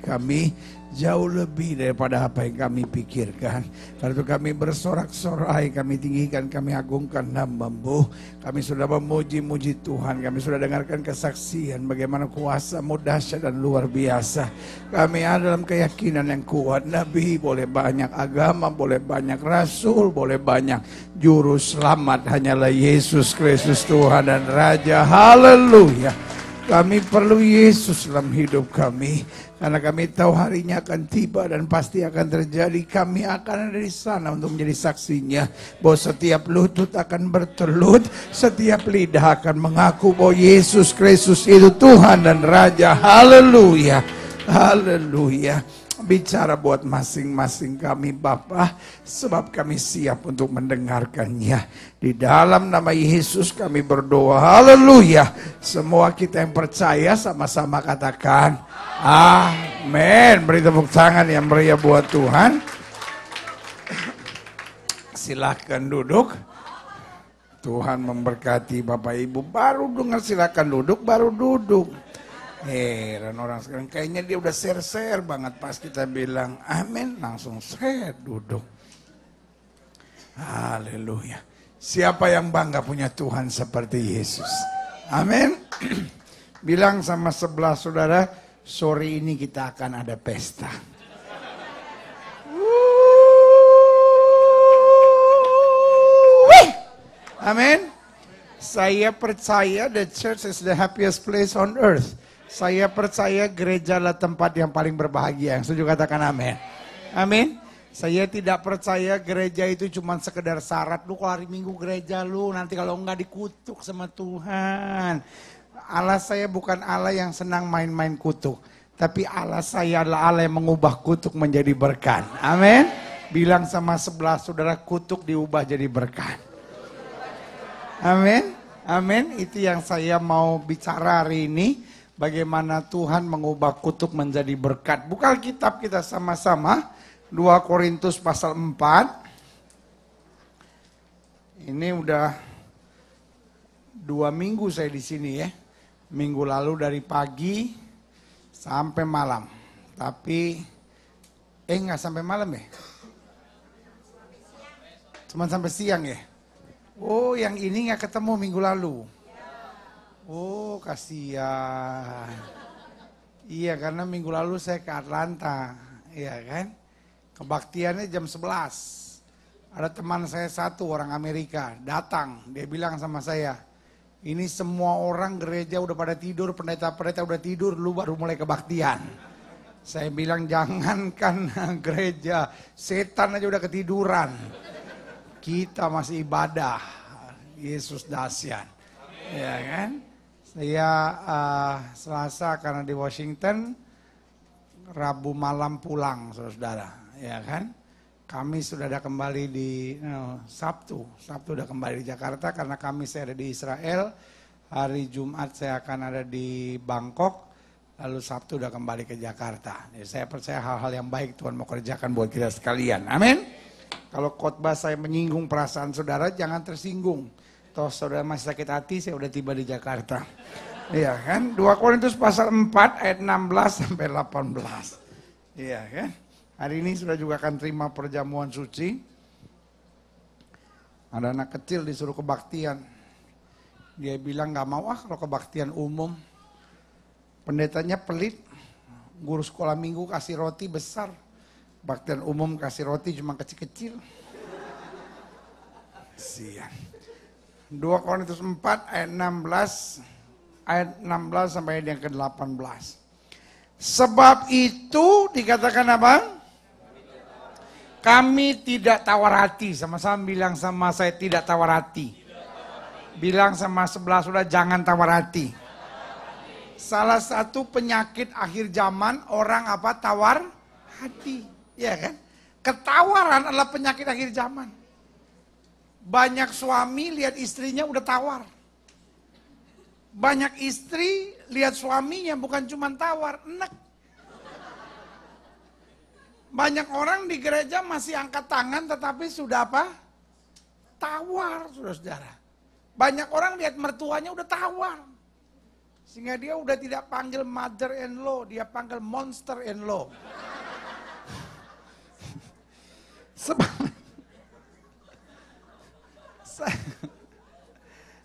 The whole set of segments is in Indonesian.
kami jauh lebih daripada apa yang kami pikirkan. Karena itu kami bersorak-sorai, kami tinggikan, kami agungkan namamu. Kami sudah memuji-muji Tuhan, kami sudah dengarkan kesaksian bagaimana kuasa dahsyat dan luar biasa. Kami ada dalam keyakinan yang kuat. Nabi boleh banyak agama, boleh banyak rasul, boleh banyak juru selamat. Hanyalah Yesus Kristus Tuhan dan Raja. Haleluya. Kami perlu Yesus dalam hidup kami. Karena kami tahu harinya akan tiba dan pasti akan terjadi. Kami akan ada di sana untuk menjadi saksinya. Bahwa setiap lutut akan bertelut. Setiap lidah akan mengaku bahwa Yesus Kristus itu Tuhan dan Raja. Haleluya. Haleluya bicara buat masing-masing kami Bapa, sebab kami siap untuk mendengarkannya. Di dalam nama Yesus kami berdoa. Haleluya. Semua kita yang percaya sama-sama katakan amin. Beri tepuk tangan yang meriah buat Tuhan. Silahkan duduk. Tuhan memberkati Bapak Ibu. Baru dengar silahkan duduk, baru duduk. Heran orang sekarang, kayaknya dia udah ser-ser banget pas kita bilang amin, langsung share duduk. Haleluya. Siapa yang bangga punya Tuhan seperti Yesus? Amin. bilang sama sebelah saudara, sore ini kita akan ada pesta. Amin. Saya percaya the church is the happiest place on earth. Saya percaya gereja adalah tempat yang paling berbahagia. Yang setuju katakan amin. Amin. Saya tidak percaya gereja itu cuma sekedar syarat. Lu kalau hari minggu gereja lu, nanti kalau enggak dikutuk sama Tuhan. Allah saya bukan Allah yang senang main-main kutuk. Tapi Allah saya adalah Allah yang mengubah kutuk menjadi berkat. Amin. Bilang sama sebelah saudara kutuk diubah jadi berkat. Amin. Amin. Itu yang saya mau bicara hari ini bagaimana Tuhan mengubah kutuk menjadi berkat. Buka kitab kita sama-sama 2 Korintus pasal 4. Ini udah dua minggu saya di sini ya. Minggu lalu dari pagi sampai malam. Tapi eh nggak sampai malam ya? Cuman sampai siang ya? Oh yang ini nggak ketemu minggu lalu. Oh kasihan. Iya karena minggu lalu saya ke Atlanta, iya kan? Kebaktiannya jam 11. Ada teman saya satu orang Amerika datang, dia bilang sama saya, ini semua orang gereja udah pada tidur, pendeta-pendeta udah tidur, lu baru mulai kebaktian. Saya bilang jangankan gereja, setan aja udah ketiduran. Kita masih ibadah. Yesus dasyat. Ya kan? Saya uh, eh, Selasa karena di Washington, Rabu malam pulang, saudara-saudara, ya kan? Kami sudah ada kembali di no, Sabtu, Sabtu sudah kembali di Jakarta karena kami saya ada di Israel. Hari Jumat saya akan ada di Bangkok, lalu Sabtu sudah kembali ke Jakarta. Ya, saya percaya hal-hal yang baik Tuhan mau kerjakan buat kita sekalian. Amin. Kalau khotbah saya menyinggung perasaan saudara, jangan tersinggung. Toh saudara masih sakit hati, saya udah tiba di Jakarta. Iya kan? 2 Korintus pasal 4 ayat 16 sampai 18. Iya kan? Hari ini sudah juga akan terima perjamuan suci. Ada anak kecil disuruh kebaktian. Dia bilang gak mau ah kalau kebaktian umum. Pendetanya pelit. Guru sekolah minggu kasih roti besar. Baktian umum kasih roti cuma kecil-kecil. Sian. 2 Korintus 4 ayat 16 ayat 16 sampai yang ke-18. Sebab itu dikatakan apa? Kami tidak tawar hati. Sama-sama bilang sama saya tidak tawar hati. Bilang sama sebelah sudah jangan tawar hati. Salah satu penyakit akhir zaman orang apa tawar hati. Ya kan? Ketawaran adalah penyakit akhir zaman. Banyak suami lihat istrinya udah tawar. Banyak istri lihat suaminya bukan cuma tawar, enak. Banyak orang di gereja masih angkat tangan tetapi sudah apa? Tawar, sudah saudara Banyak orang lihat mertuanya udah tawar. Sehingga dia udah tidak panggil mother-in-law, dia panggil monster-in-law. Sebab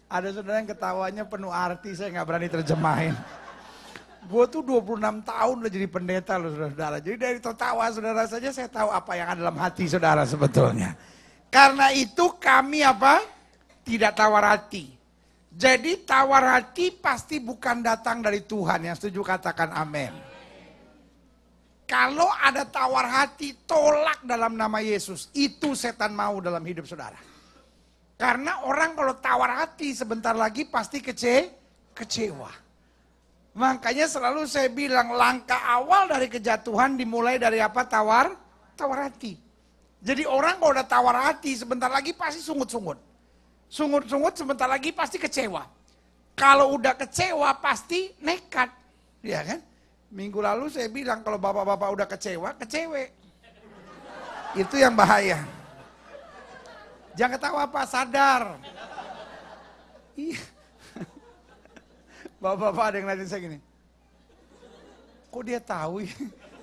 ada saudara yang ketawanya penuh arti, saya nggak berani terjemahin. Gue tuh 26 tahun udah jadi pendeta loh saudara-saudara. Jadi dari tertawa saudara saja saya tahu apa yang ada dalam hati saudara sebetulnya. Karena itu kami apa? Tidak tawar hati. Jadi tawar hati pasti bukan datang dari Tuhan. Yang setuju katakan amin. Kalau ada tawar hati, tolak dalam nama Yesus. Itu setan mau dalam hidup saudara. Karena orang kalau tawar hati sebentar lagi pasti kece, kecewa. Makanya selalu saya bilang langkah awal dari kejatuhan dimulai dari apa? Tawar, tawar hati. Jadi orang kalau udah tawar hati sebentar lagi pasti sungut-sungut. Sungut-sungut sebentar lagi pasti kecewa. Kalau udah kecewa pasti nekat. Ya kan? Minggu lalu saya bilang kalau bapak-bapak udah kecewa, kecewe. Itu yang bahaya. Jangan ketawa Pak, sadar. Bapak-bapak ada yang nanya saya gini. Kok dia tahu ya?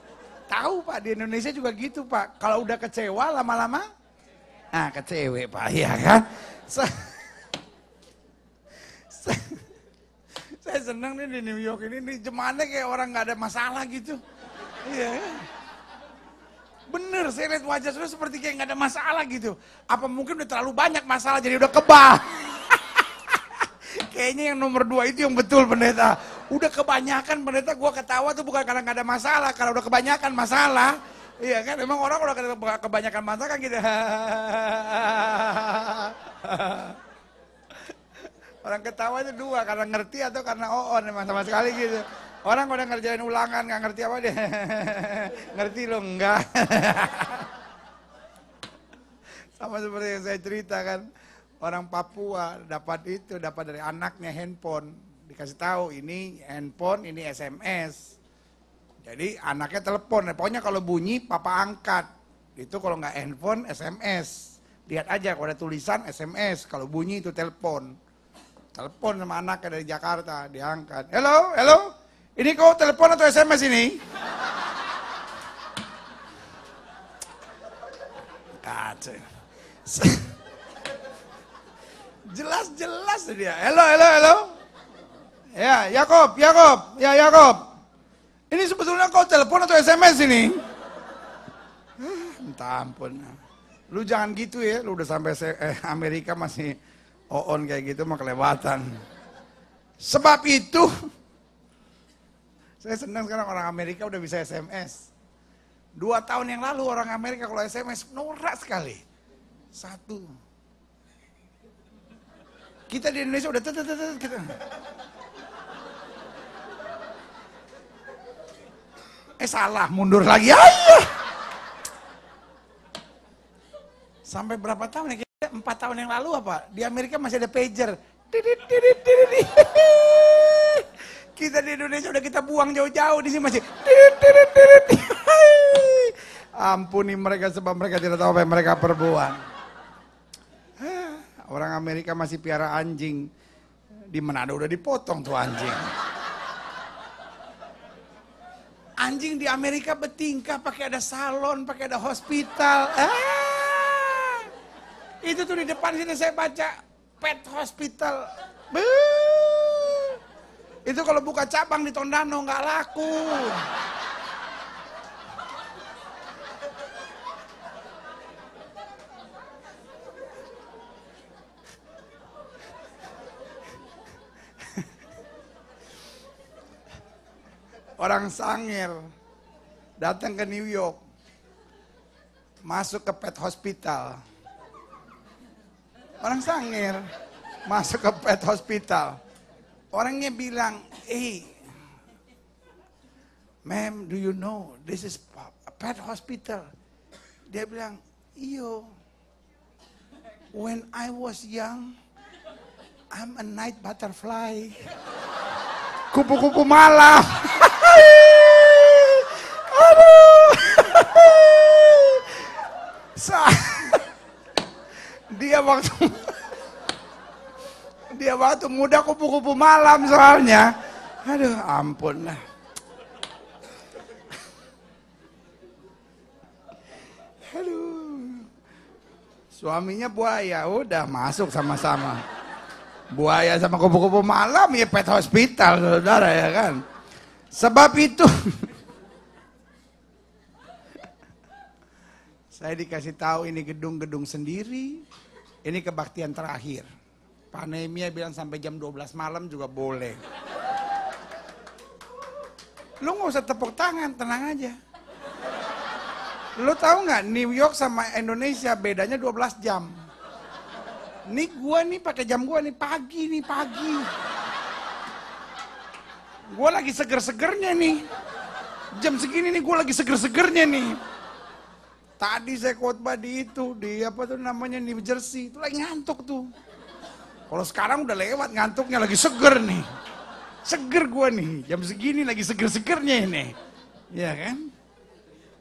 Tahu Pak, di Indonesia juga gitu Pak. Kalau udah kecewa lama-lama, nah kecewe Pak, iya kan? Saya, saya seneng nih di New York ini, nih jemaahnya kayak orang nggak ada masalah gitu. Iya kan? Bener, saya lihat wajah saudara seperti kayak nggak ada masalah gitu. Apa mungkin udah terlalu banyak masalah jadi udah kebal. Kayaknya yang nomor dua itu yang betul pendeta. Udah kebanyakan pendeta gue ketawa tuh bukan karena nggak ada masalah, karena udah kebanyakan masalah. Iya kan, emang orang udah kebanyakan masalah kan gitu. orang ketawa itu dua, karena ngerti atau karena oh, emang sama sekali gitu. Orang udah ngerjain ulangan nggak ngerti apa deh. ngerti lo enggak? Sama seperti yang saya cerita kan. Orang Papua dapat itu, dapat dari anaknya handphone. Dikasih tahu ini handphone, ini SMS. Jadi anaknya telepon, nah, pokoknya kalau bunyi papa angkat. Itu kalau nggak handphone, SMS. Lihat aja kalau ada tulisan SMS, kalau bunyi itu telepon. Telepon sama anaknya dari Jakarta, diangkat. Hello, hello, ini kau telepon atau SMS ini? Jelas-jelas dia. Hello, hello, hello. Ya, Yakob, Yakob, ya Yakob. Ini sebetulnya kau telepon atau SMS ini? Ah, entah ampun. Lu jangan gitu ya, lu udah sampai eh, Amerika masih on kayak gitu mah kelewatan. Sebab itu saya senang sekarang orang Amerika udah bisa SMS. Dua tahun yang lalu orang Amerika kalau SMS norak sekali. Satu. Kita di Indonesia udah tetet kita. Gitu. Eh salah, mundur lagi. Ayah. Ya. Sampai berapa tahun ya? Empat tahun yang lalu apa? Di Amerika masih ada pager. Didit, didit, didit, kita di Indonesia udah kita buang jauh-jauh di sini masih. Ampuni mereka sebab mereka tidak tahu apa yang mereka perbuat. Ah, orang Amerika masih piara anjing. Di Manado udah dipotong tuh anjing. Anjing di Amerika bertingkah pakai ada salon, pakai ada hospital. Ah, itu tuh di depan sini saya baca pet hospital. Buh! Itu kalau buka cabang di Tondano nggak laku. Orang sangir datang ke New York, masuk ke pet hospital. Orang sangir masuk ke pet hospital Orangnya bilang, eh, ma'am, do you know this is a pet hospital? Dia bilang, iyo, when I was young, I'm a night butterfly. Kupu-kupu malam. Dia waktu dia waktu muda kupu-kupu malam soalnya. Aduh ampun lah. Aduh. Suaminya buaya, udah masuk sama-sama. Buaya sama kupu-kupu malam ya pet hospital saudara ya kan. Sebab itu Saya dikasih tahu ini gedung-gedung sendiri. Ini kebaktian terakhir. Panemia ya, bilang sampai jam 12 malam juga boleh. Lu nggak usah tepuk tangan, tenang aja. Lu tahu nggak New York sama Indonesia bedanya 12 jam. Nih gua nih pakai jam gua nih pagi nih pagi. Gua lagi seger-segernya nih. Jam segini nih gua lagi seger-segernya nih. Tadi saya khotbah di itu, di apa tuh namanya New Jersey, itu lagi ngantuk tuh. Kalau sekarang udah lewat ngantuknya lagi seger nih. Seger gue nih, jam segini lagi seger-segernya ini. Iya kan?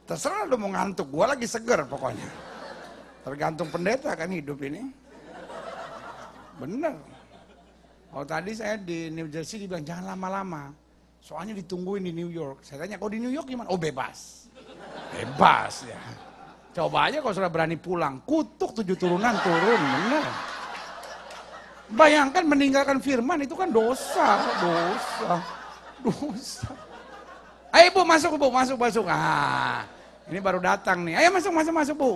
Terserah lu mau ngantuk, gue lagi seger pokoknya. Tergantung pendeta kan hidup ini. Bener. Oh tadi saya di New Jersey dibilang jangan lama-lama. Soalnya ditungguin di New York. Saya tanya, kau di New York gimana? Oh bebas. Bebas ya. Coba aja kalau sudah berani pulang. Kutuk tujuh turunan turun, bener. Bayangkan meninggalkan firman itu kan dosa, dosa, dosa. Ayo bu masuk bu, masuk masuk. Ah, ini baru datang nih. Ayo masuk masuk masuk bu.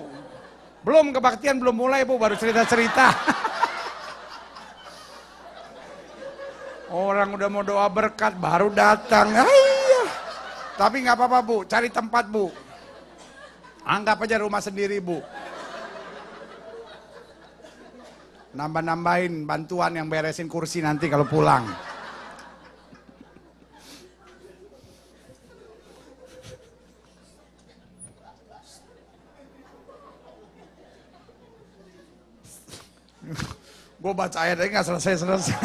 Belum kebaktian belum mulai bu, baru cerita cerita. Orang udah mau doa berkat baru datang. Ayo. Ah, iya. Tapi nggak apa-apa bu, cari tempat bu. Anggap aja rumah sendiri bu. Nambah-nambahin bantuan yang beresin kursi nanti kalau pulang. Gue baca ayat aja gak selesai-selesai.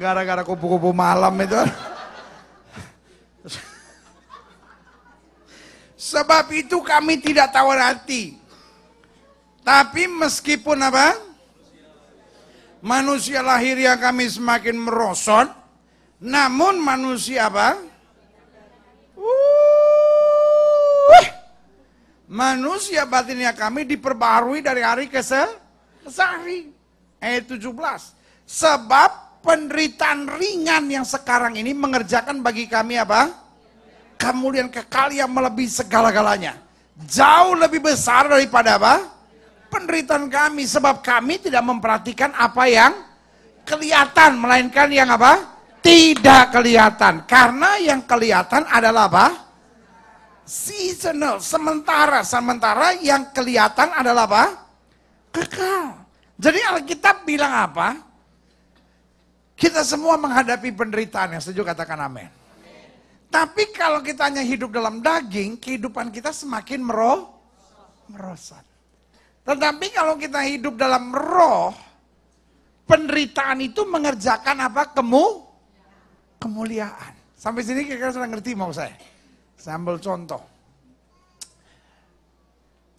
Gara-gara kupu-kupu malam itu. Sebab itu kami tidak tawar hati. Tapi meskipun apa? manusia yang kami semakin merosot, namun manusia apa? Uh, manusia batinnya kami diperbarui dari hari ke sehari. Eh, Ayat 17. Sebab penderitaan ringan yang sekarang ini mengerjakan bagi kami apa? Kemudian kekal yang melebihi segala-galanya. Jauh lebih besar daripada apa? penderitaan kami sebab kami tidak memperhatikan apa yang kelihatan melainkan yang apa? Tidak kelihatan. Karena yang kelihatan adalah apa? Seasonal, sementara. Sementara yang kelihatan adalah apa? Kekal. Jadi Alkitab bilang apa? Kita semua menghadapi penderitaan yang setuju katakan amin. Tapi kalau kita hanya hidup dalam daging, kehidupan kita semakin meroh, merosot. Tetapi kalau kita hidup dalam roh, penderitaan itu mengerjakan apa? Kemu? Kemuliaan. Sampai sini kira-kira sudah ngerti mau saya. Sambil contoh.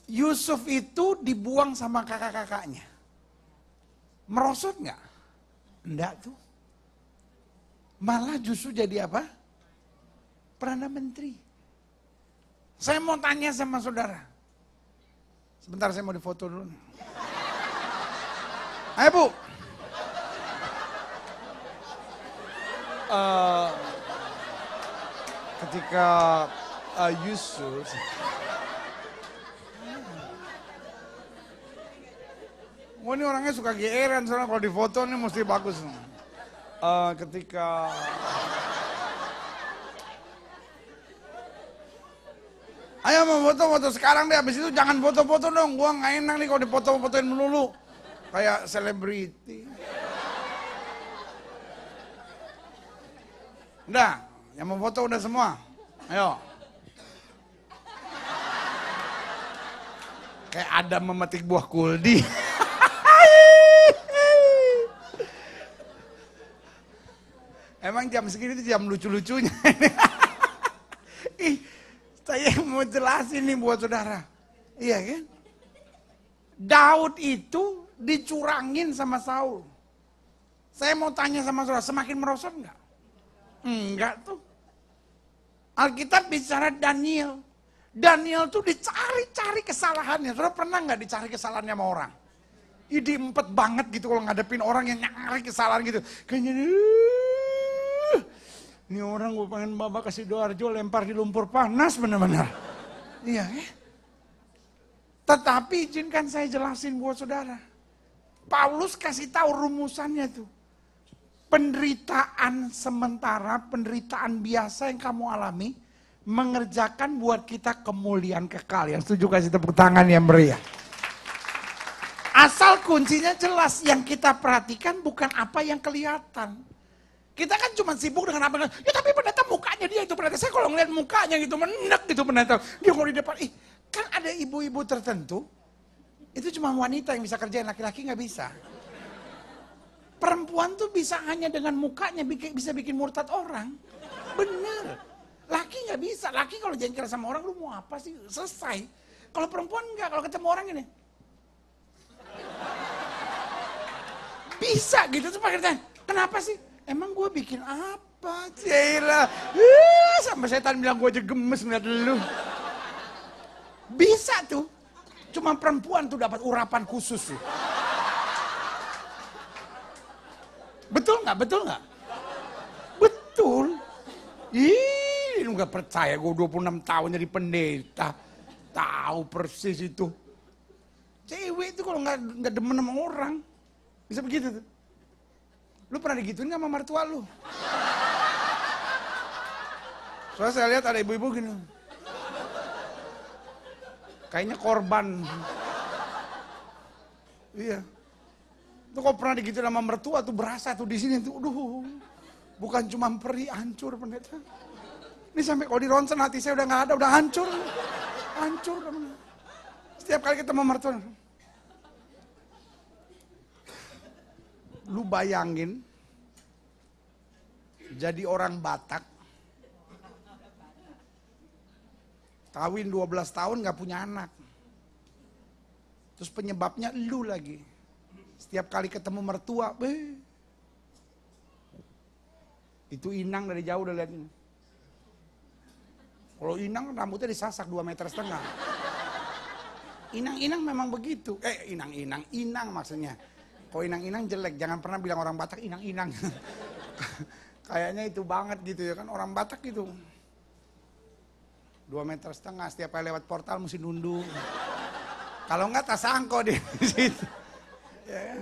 Yusuf itu dibuang sama kakak-kakaknya. Merosot nggak? Enggak tuh. Malah justru jadi apa? Perdana Menteri. Saya mau tanya sama saudara. Sebentar saya mau difoto dulu. Ayo Bu. Uh, ketika uh, Yusuf ini orangnya suka GR soalnya kalau difoto ini mesti bagus. Uh, ketika Ayo mau foto-foto sekarang deh, Abis itu jangan foto-foto dong. Gua nggak enak nih kalau dipoto-fotoin melulu. Kayak selebriti. Udah, yang mau foto udah semua. Ayo. Kayak ada memetik buah kuldi. Emang jam segini tuh jam lucu-lucunya. Ih, saya mau jelasin nih buat saudara. Iya kan? Daud itu dicurangin sama Saul. Saya mau tanya sama saudara, semakin merosot enggak? Enggak tuh. Alkitab bicara Daniel. Daniel tuh dicari-cari kesalahannya. Saudara pernah enggak dicari kesalahannya sama orang? Ini empat banget gitu kalau ngadepin orang yang nyari kesalahan gitu. Kayaknya, uh, ini orang gue pengen bawa kasih Sidoarjo lempar di lumpur panas benar-benar. Iya ya. Tetapi izinkan saya jelasin buat saudara. Paulus kasih tahu rumusannya tuh. Penderitaan sementara, penderitaan biasa yang kamu alami, mengerjakan buat kita kemuliaan kekal. Yang setuju kasih tepuk tangan yang meriah. Asal kuncinya jelas, yang kita perhatikan bukan apa yang kelihatan kita kan cuma sibuk dengan apa, apa Ya tapi pendeta mukanya dia itu pendeta. Saya kalau ngeliat mukanya gitu menek gitu pendeta. Dia kalau di depan, ih kan ada ibu-ibu tertentu. Itu cuma wanita yang bisa kerjain, laki-laki nggak bisa. Perempuan tuh bisa hanya dengan mukanya bisa bikin murtad orang. Bener. Laki nggak bisa. Laki kalau jengkel sama orang, lu mau apa sih? Selesai. Kalau perempuan nggak, kalau ketemu orang ini. Bisa gitu tuh pakai kenapa sih? Emang gue bikin apa? Cila. Ya sampai setan bilang gue aja gemes ngeliat lu. Bisa tuh. Cuma perempuan tuh dapat urapan khusus sih. Betul nggak? Betul nggak? Betul. Ih, lu nggak percaya gue 26 tahun jadi pendeta. Tahu persis itu. Cewek itu kalau nggak nggak demen sama orang bisa begitu tuh. Lu pernah digituin gak sama mertua lu? Soalnya saya lihat ada ibu-ibu gini. Kayaknya korban. Iya. Itu kok pernah digituin sama mertua tuh berasa tuh di sini tuh. Aduh. Bukan cuma peri hancur pendeta. Ini sampai kalau di ronsen hati saya udah nggak ada, udah hancur. Hancur. Setiap kali kita ketemu mertua, Lu bayangin jadi orang Batak kawin 12 tahun gak punya anak. Terus penyebabnya lu lagi. Setiap kali ketemu mertua, beh. Itu inang dari jauh udah liatnya. Kalau inang rambutnya disasak 2 meter setengah. Inang-inang memang begitu. Eh, inang-inang, inang maksudnya. Kok inang-inang jelek, jangan pernah bilang orang Batak inang-inang. Kayaknya itu banget gitu ya kan, orang Batak gitu. Dua meter setengah, setiap kali lewat portal mesti nunduk. Kalau enggak tak angko di situ. Ya, kan?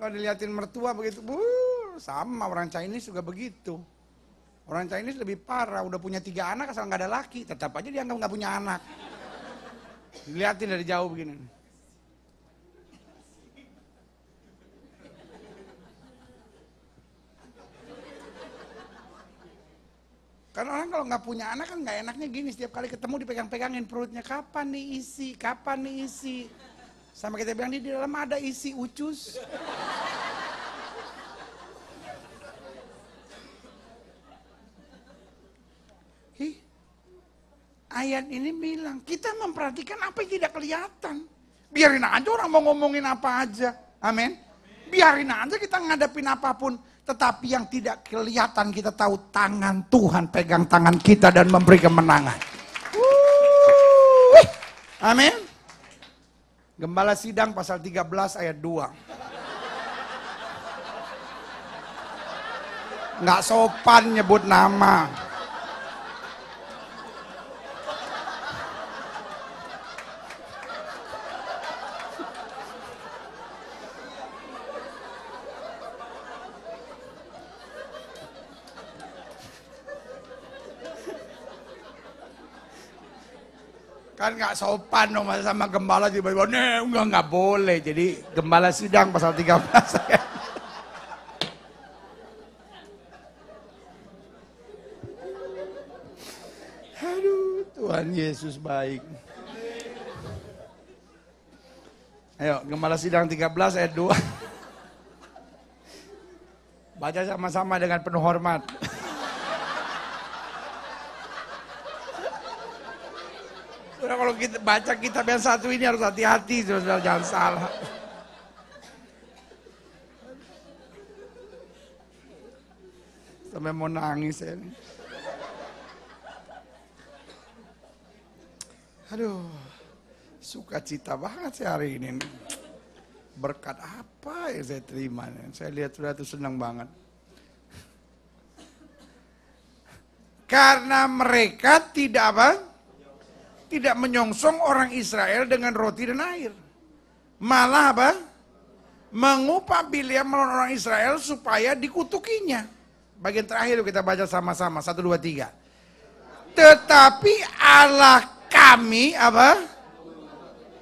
Kalau diliatin mertua begitu, wuh, sama orang Chinese juga begitu. Orang Chinese lebih parah, udah punya tiga anak asal nggak ada laki, tetap aja dianggap nggak punya anak. Diliatin dari jauh begini. Karena orang kalau nggak punya anak kan nggak enaknya gini setiap kali ketemu dipegang-pegangin perutnya kapan nih isi, kapan nih isi. Sama kita bilang di dalam ada isi ucus. Hi, ayat ini bilang kita memperhatikan apa yang tidak kelihatan. Biarin aja orang mau ngomongin apa aja. Amin. Biarin aja kita ngadepin apapun. Tetapi yang tidak kelihatan kita tahu tangan Tuhan pegang tangan kita dan memberi kemenangan. amin. Gembala sidang pasal 13 ayat 2. Nggak sopan nyebut nama. kan nggak sopan dong masa sama gembala tiba-tiba nih enggak nggak boleh jadi gembala sidang pasal 13 aduh Tuhan Yesus baik ayo gembala sidang 13 ayat 2 baca sama-sama dengan penuh hormat Saudara kalau kita baca kitab yang satu ini harus hati-hati, saudara jangan salah. Sampai mau nangis ya. Aduh. Aduh, sukacita banget sih hari ini. Berkat apa ya saya terima? Saya lihat sudah itu senang banget. Karena mereka tidak apa? tidak menyongsong orang Israel dengan roti dan air. Malah apa? Mengupah Bileam melawan orang Israel supaya dikutukinya. Bagian terakhir kita baca sama-sama. Satu, dua, tiga. Tetapi Allah kami apa?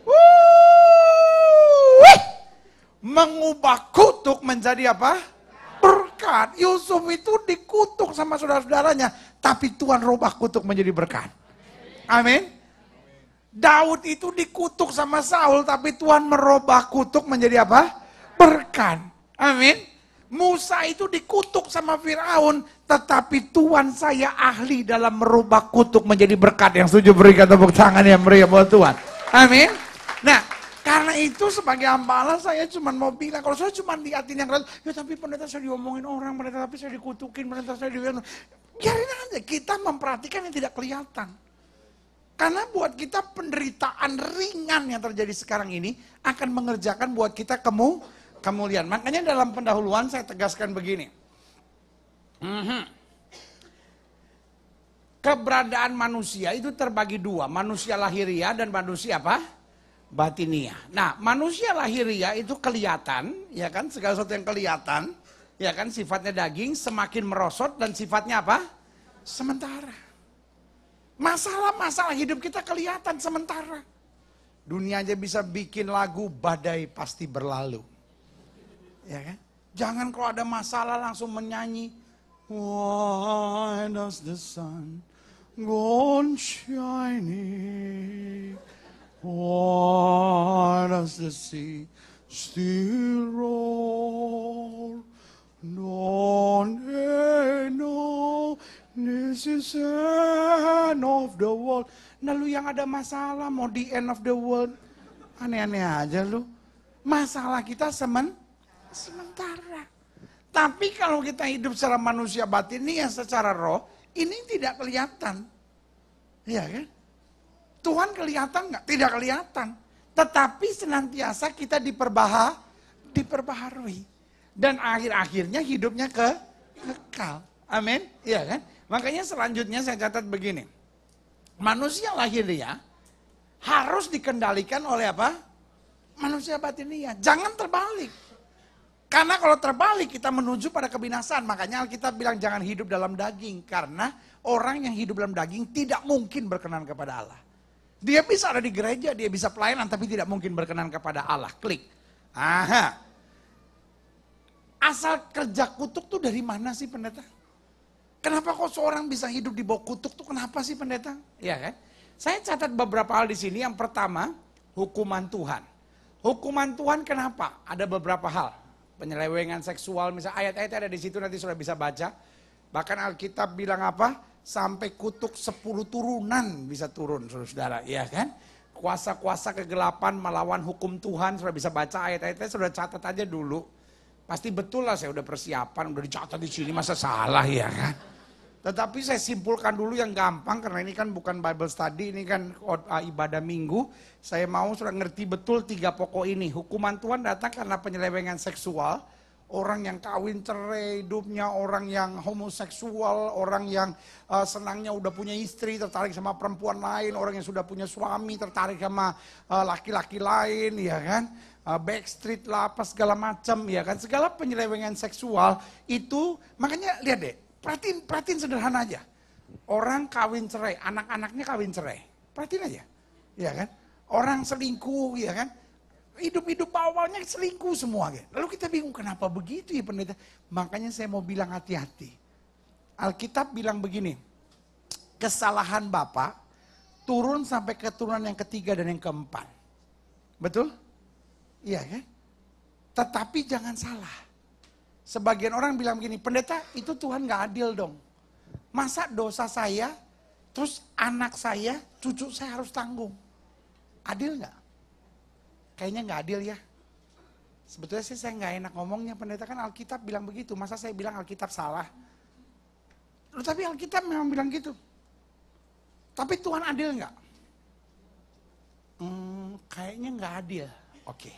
Wuh, mengubah kutuk menjadi apa? Berkat. Yusuf itu dikutuk sama saudara-saudaranya. Tapi Tuhan rubah kutuk menjadi berkat. Amin. Daud itu dikutuk sama Saul, tapi Tuhan merubah kutuk menjadi apa? Berkat. Amin. Musa itu dikutuk sama Firaun, tetapi Tuhan saya ahli dalam merubah kutuk menjadi berkat. Yang setuju berikan tepuk tangan yang meriah buat Tuhan. Amin. Nah, karena itu sebagai hamba saya cuma mau bilang, kalau saya cuma liatin yang keras, ya tapi pendeta saya diomongin orang, pendeta tapi saya dikutukin, pendeta saya diomongin. Biarin aja, kita memperhatikan yang tidak kelihatan. Karena buat kita penderitaan ringan yang terjadi sekarang ini akan mengerjakan buat kita kemu kemuliaan. Makanya dalam pendahuluan saya tegaskan begini. Mhm. Keberadaan manusia itu terbagi dua, manusia lahiria dan manusia apa? Batinia. Nah, manusia lahiria itu kelihatan, ya kan? Segala sesuatu yang kelihatan, ya kan? Sifatnya daging semakin merosot dan sifatnya apa? Sementara. Masalah-masalah hidup kita kelihatan sementara. Dunia aja bisa bikin lagu badai pasti berlalu. Ya kan? Jangan kalau ada masalah langsung menyanyi. Why does the sun go on shining? Why does the sea still roar? Don't they know This is end of the world. Nah lu yang ada masalah mau di end of the world. Aneh-aneh aja lu. Masalah kita semen, sementara. Tapi kalau kita hidup secara manusia batin ini ya secara roh, ini tidak kelihatan. Iya kan? Tuhan kelihatan nggak? Tidak kelihatan. Tetapi senantiasa kita diperbaha, diperbaharui. Dan akhir-akhirnya hidupnya ke kekal. Amin? Iya kan? Makanya selanjutnya saya catat begini. Manusia lahirnya harus dikendalikan oleh apa? Manusia batiniah. Jangan terbalik. Karena kalau terbalik kita menuju pada kebinasaan. Makanya kita bilang jangan hidup dalam daging. Karena orang yang hidup dalam daging tidak mungkin berkenan kepada Allah. Dia bisa ada di gereja, dia bisa pelayanan, tapi tidak mungkin berkenan kepada Allah. Klik. Aha. Asal kerja kutuk tuh dari mana sih pendeta? Kenapa kok seorang bisa hidup di bawah kutuk tuh kenapa sih pendeta? Ya kan? Saya catat beberapa hal di sini. Yang pertama, hukuman Tuhan. Hukuman Tuhan kenapa? Ada beberapa hal. Penyelewengan seksual, misalnya ayat-ayat ada di situ nanti sudah bisa baca. Bahkan Alkitab bilang apa? Sampai kutuk sepuluh turunan bisa turun, saudara-saudara. Iya kan? Kuasa-kuasa kegelapan melawan hukum Tuhan, sudah bisa baca ayat-ayatnya, sudah catat aja dulu. Pasti betul lah saya udah persiapan, udah dicatat di sini, masa salah ya kan? Tetapi saya simpulkan dulu yang gampang karena ini kan bukan Bible study, ini kan ah, ibadah minggu. Saya mau sudah ngerti betul tiga pokok ini. Hukuman Tuhan datang karena penyelewengan seksual. Orang yang kawin cerai hidupnya, orang yang homoseksual, orang yang uh, senangnya udah punya istri tertarik sama perempuan lain, orang yang sudah punya suami tertarik sama ah, laki-laki uh, lain, ya kan? backstreet lah apa segala macam, ya kan? Segala penyelewengan seksual itu makanya lihat deh Perhatiin, perhatiin sederhana aja. Orang kawin cerai, anak-anaknya kawin cerai. Perhatiin aja. Iya kan? Orang selingkuh, ya kan? Hidup-hidup awalnya selingkuh semua. Kan? Lalu kita bingung, kenapa begitu ya pendeta? Makanya saya mau bilang hati-hati. Alkitab bilang begini, kesalahan Bapak turun sampai keturunan yang ketiga dan yang keempat. Betul? Iya kan? Tetapi jangan salah. Sebagian orang bilang begini, pendeta itu Tuhan gak adil dong. Masa dosa saya, terus anak saya, cucu saya harus tanggung. Adil gak? Kayaknya gak adil ya. Sebetulnya sih saya nggak enak ngomongnya, pendeta kan Alkitab bilang begitu. Masa saya bilang Alkitab salah? Loh, tapi Alkitab memang bilang gitu. Tapi Tuhan adil nggak? Hmm, kayaknya nggak adil. Oke. Okay.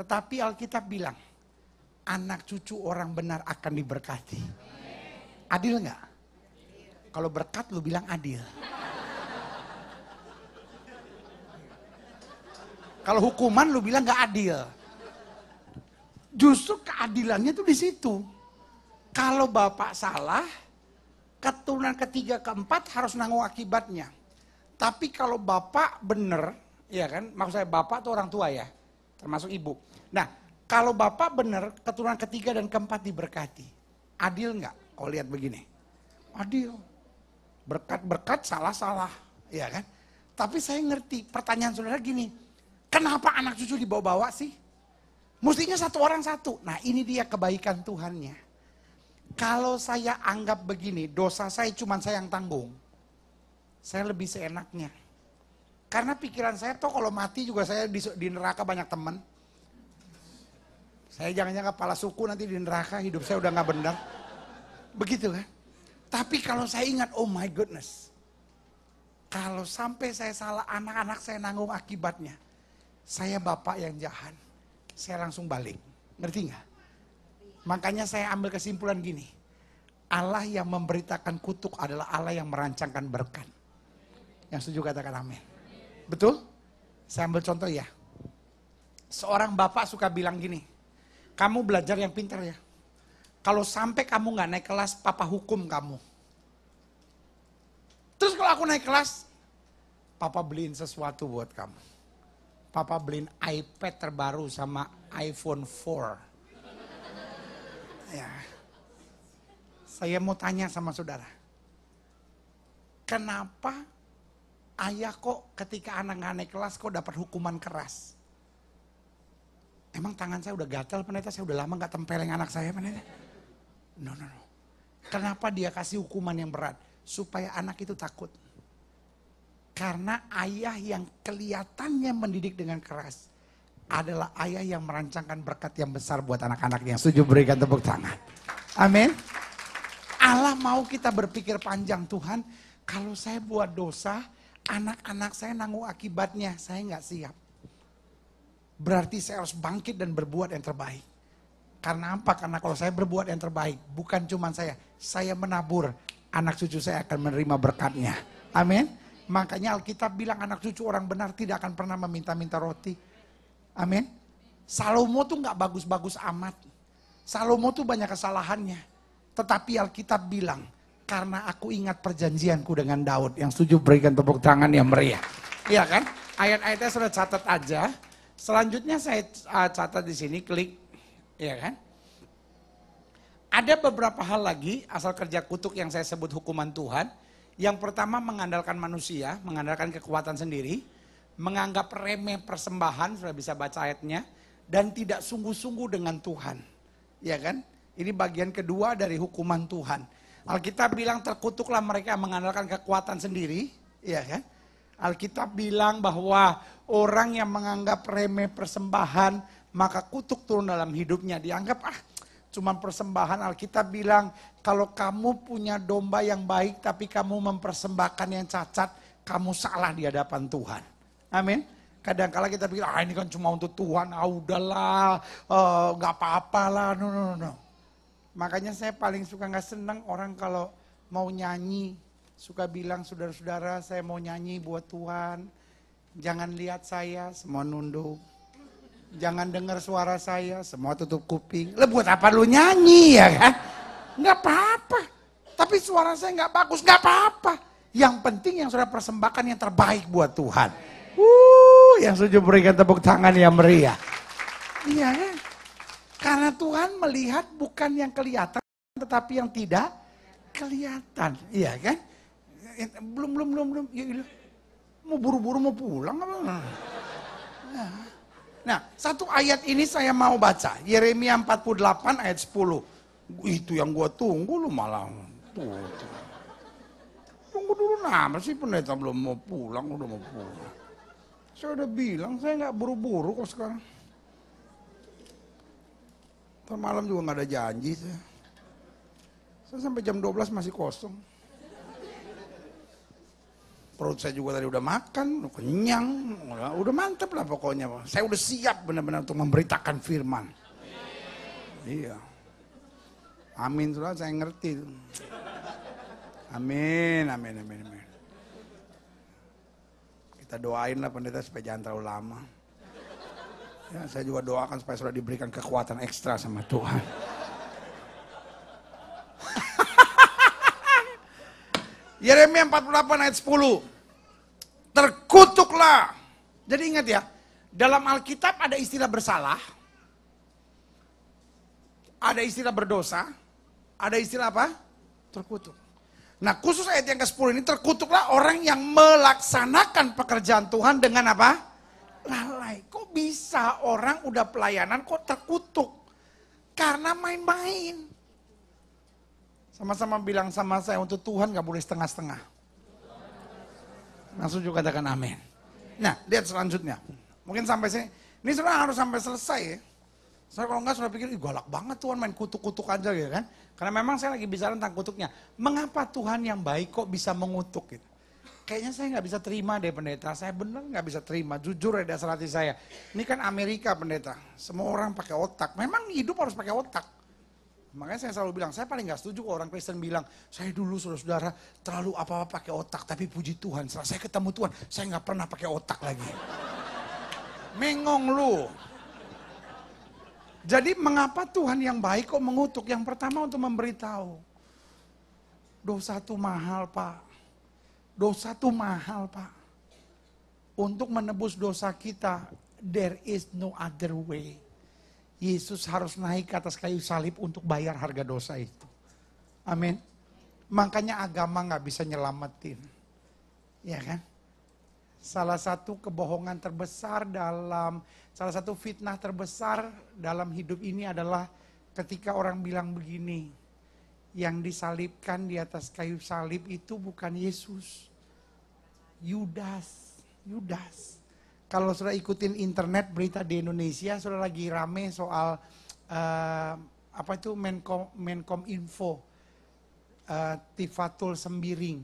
Tetapi Alkitab bilang, anak cucu orang benar akan diberkati. Adil nggak? Kalau berkat lu bilang adil. Kalau hukuman lu bilang nggak adil. Justru keadilannya tuh di situ. Kalau bapak salah, keturunan ketiga keempat harus nanggung akibatnya. Tapi kalau bapak bener, ya kan? Maksud saya bapak tuh orang tua ya, termasuk ibu. Nah, kalau bapak benar, keturunan ketiga dan keempat diberkati. Adil nggak? Kalau lihat begini. Adil. Berkat-berkat salah-salah. Ya kan? Tapi saya ngerti, pertanyaan saudara gini. Kenapa anak cucu dibawa-bawa sih? Mestinya satu orang satu. Nah ini dia kebaikan Tuhannya. Kalau saya anggap begini, dosa saya cuma saya yang tanggung. Saya lebih seenaknya. Karena pikiran saya tuh kalau mati juga saya di, di neraka banyak teman. Saya jangan-jangan kepala suku nanti di neraka hidup saya udah nggak benar. Begitu kan? Tapi kalau saya ingat, oh my goodness. Kalau sampai saya salah, anak-anak saya nanggung akibatnya. Saya bapak yang jahat. Saya langsung balik. Ngerti nggak? Makanya saya ambil kesimpulan gini. Allah yang memberitakan kutuk adalah Allah yang merancangkan berkat. Yang setuju katakan amin. Betul? Saya ambil contoh ya. Seorang bapak suka bilang gini, kamu belajar yang pintar ya. Kalau sampai kamu nggak naik kelas, papa hukum kamu. Terus kalau aku naik kelas, papa beliin sesuatu buat kamu. Papa beliin iPad terbaru sama iPhone 4. Ya. Saya mau tanya sama saudara. Kenapa ayah kok ketika anak naik kelas kok dapat hukuman keras? Emang tangan saya udah gatel pendeta, saya udah lama gak tempeleng anak saya pendeta. No, no, no. Kenapa dia kasih hukuman yang berat? Supaya anak itu takut. Karena ayah yang kelihatannya mendidik dengan keras adalah ayah yang merancangkan berkat yang besar buat anak-anaknya. Setuju berikan tepuk tangan. Amin. Allah mau kita berpikir panjang Tuhan. Kalau saya buat dosa, anak-anak saya nanggung akibatnya. Saya nggak siap berarti saya harus bangkit dan berbuat yang terbaik. Karena apa? Karena kalau saya berbuat yang terbaik, bukan cuma saya, saya menabur, anak cucu saya akan menerima berkatnya. Amin. Makanya Alkitab bilang anak cucu orang benar tidak akan pernah meminta-minta roti. Amin. Salomo tuh nggak bagus-bagus amat. Salomo tuh banyak kesalahannya. Tetapi Alkitab bilang, karena aku ingat perjanjianku dengan Daud. Yang setuju berikan tepuk tangan yang meriah. Iya kan? Ayat-ayatnya sudah catat aja. Selanjutnya saya ah, catat di sini, klik, ya kan? Ada beberapa hal lagi asal kerja kutuk yang saya sebut hukuman Tuhan. Yang pertama mengandalkan manusia, mengandalkan kekuatan sendiri, menganggap remeh persembahan, sudah bisa baca ayatnya, dan tidak sungguh-sungguh dengan Tuhan. Ya kan? Ini bagian kedua dari hukuman Tuhan. Alkitab bilang terkutuklah mereka mengandalkan kekuatan sendiri, ya kan? Alkitab bilang bahwa Orang yang menganggap remeh persembahan, maka kutuk turun dalam hidupnya. Dianggap, ah cuma persembahan Alkitab bilang, kalau kamu punya domba yang baik tapi kamu mempersembahkan yang cacat, kamu salah di hadapan Tuhan. Amin. Kadang-kala kita pikir, ah ini kan cuma untuk Tuhan, ah udahlah, eh, nggak uh, apa-apalah, no, no, no, no. Makanya saya paling suka nggak senang orang kalau mau nyanyi, suka bilang saudara-saudara saya mau nyanyi buat Tuhan, Jangan lihat saya, semua nunduk. Jangan dengar suara saya, semua tutup kuping. Lah buat apa lu nyanyi ya kan? Nggak apa-apa. Tapi suara saya nggak bagus, nggak apa-apa. Yang penting yang sudah persembahkan yang terbaik buat Tuhan. Uh, yang setuju berikan tepuk tangan yang meriah. Iya kan? Karena Tuhan melihat bukan yang kelihatan, tetapi yang tidak kelihatan. Iya kan? Belum, belum, belum, belum. Yuk, yuk. Mau buru-buru mau pulang apa? Nah. nah, satu ayat ini saya mau baca. Yeremia 48 ayat 10. Itu yang gue tunggu lu malah Tunggu dulu nama sih, pendeta belum mau pulang, udah mau pulang. Saya udah bilang, saya nggak buru-buru kok sekarang. Ntar malam juga nggak ada janji saya. Saya sampai jam 12 masih kosong perut saya juga tadi udah makan, udah kenyang, udah, udah mantep lah pokoknya. Saya udah siap benar-benar untuk memberitakan firman. Iya. Amin sudah saya ngerti. Amin, amin, amin, amin. Kita doain lah pendeta supaya jangan terlalu lama. Ya, saya juga doakan supaya sudah diberikan kekuatan ekstra sama Tuhan. Yeremia 48 ayat 10. Terkutuklah. Jadi ingat ya, dalam Alkitab ada istilah bersalah, ada istilah berdosa, ada istilah apa? Terkutuk. Nah khusus ayat yang ke-10 ini terkutuklah orang yang melaksanakan pekerjaan Tuhan dengan apa? Lalai. Kok bisa orang udah pelayanan kok terkutuk? Karena main-main. Sama-sama bilang sama saya untuk Tuhan gak boleh setengah-setengah. Langsung juga katakan amin. Nah, lihat selanjutnya. Mungkin sampai sini. Ini sebenarnya harus sampai selesai ya. Saya kalau enggak sudah pikir, Ih, galak banget Tuhan main kutuk-kutuk aja gitu kan. Karena memang saya lagi bicara tentang kutuknya. Mengapa Tuhan yang baik kok bisa mengutuk gitu? Kayaknya saya nggak bisa terima deh pendeta. Saya bener nggak bisa terima. Jujur ya dasar hati saya. Ini kan Amerika pendeta. Semua orang pakai otak. Memang hidup harus pakai otak. Makanya saya selalu bilang, saya paling gak setuju orang Kristen bilang, saya dulu saudara-saudara terlalu apa-apa pakai otak, tapi puji Tuhan, setelah saya ketemu Tuhan, saya gak pernah pakai otak lagi. Mengong lu. Jadi mengapa Tuhan yang baik kok mengutuk? Yang pertama untuk memberitahu. Dosa itu mahal pak. Dosa itu mahal pak. Untuk menebus dosa kita, there is no other way. Yesus harus naik ke atas kayu salib untuk bayar harga dosa itu. Amin. Makanya agama nggak bisa nyelamatin. Ya kan? Salah satu kebohongan terbesar dalam, salah satu fitnah terbesar dalam hidup ini adalah ketika orang bilang begini, yang disalibkan di atas kayu salib itu bukan Yesus. Yudas, Yudas kalau sudah ikutin internet berita di Indonesia sudah lagi rame soal uh, apa itu Menkom Menkom Info uh, Tifatul Sembiring.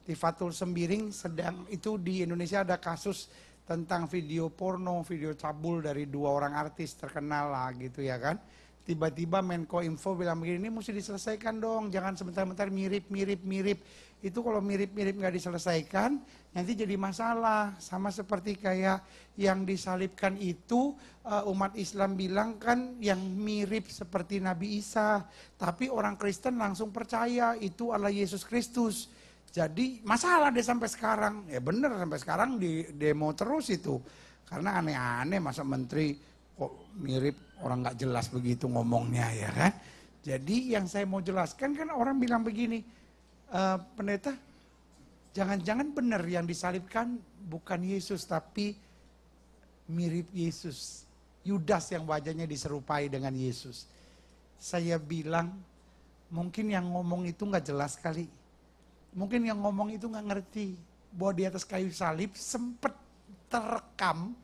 Tifatul Sembiring sedang itu di Indonesia ada kasus tentang video porno, video cabul dari dua orang artis terkenal lah gitu ya kan tiba-tiba Menko Info bilang begini, ini mesti diselesaikan dong, jangan sebentar-bentar mirip-mirip-mirip. Itu kalau mirip-mirip nggak diselesaikan, nanti jadi masalah. Sama seperti kayak yang disalibkan itu, eh, umat Islam bilang kan yang mirip seperti Nabi Isa. Tapi orang Kristen langsung percaya, itu Allah Yesus Kristus. Jadi masalah deh sampai sekarang. Ya bener sampai sekarang di demo terus itu. Karena aneh-aneh masa menteri kok mirip orang nggak jelas begitu ngomongnya ya kan. Jadi yang saya mau jelaskan kan orang bilang begini, e, pendeta, jangan-jangan benar yang disalibkan bukan Yesus tapi mirip Yesus. Yudas yang wajahnya diserupai dengan Yesus. Saya bilang, mungkin yang ngomong itu nggak jelas kali. Mungkin yang ngomong itu nggak ngerti bahwa di atas kayu salib sempet terekam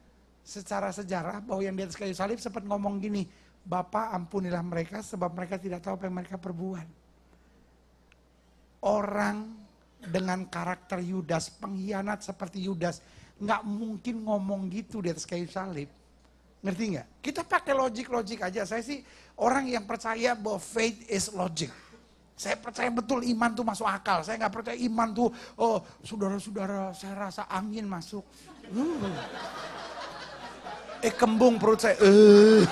secara sejarah bahwa yang di atas kayu salib sempat ngomong gini, Bapak ampunilah mereka sebab mereka tidak tahu apa yang mereka perbuat. Orang dengan karakter Yudas, pengkhianat seperti Yudas, nggak mungkin ngomong gitu di atas kayu salib. Ngerti nggak? Kita pakai logik-logik aja. Saya sih orang yang percaya bahwa faith is logic. Saya percaya betul iman tuh masuk akal. Saya nggak percaya iman tuh, oh saudara-saudara saya rasa angin masuk. Uh. Eh kembung perut saya. Eh.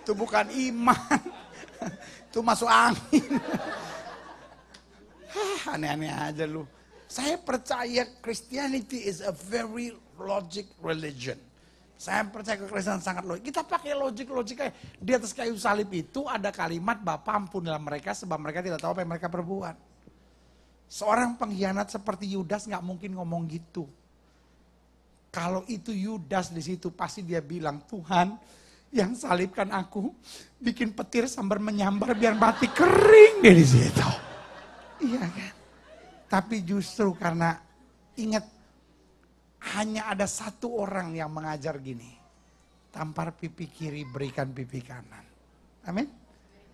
Itu bukan iman. Itu masuk angin. Hah, aneh-aneh aja lu. Saya percaya Christianity is a very logic religion. Saya percaya kekristenan sangat logik. Kita pakai logik-logik Di atas kayu salib itu ada kalimat Bapak dalam mereka sebab mereka tidak tahu apa yang mereka perbuat. Seorang pengkhianat seperti Yudas nggak mungkin ngomong gitu. Kalau itu Yudas di situ pasti dia bilang, Tuhan yang salibkan aku, bikin petir sambar menyambar biar mati kering dia di situ. Iya kan? Tapi justru karena ingat hanya ada satu orang yang mengajar gini. Tampar pipi kiri, berikan pipi kanan. Amin.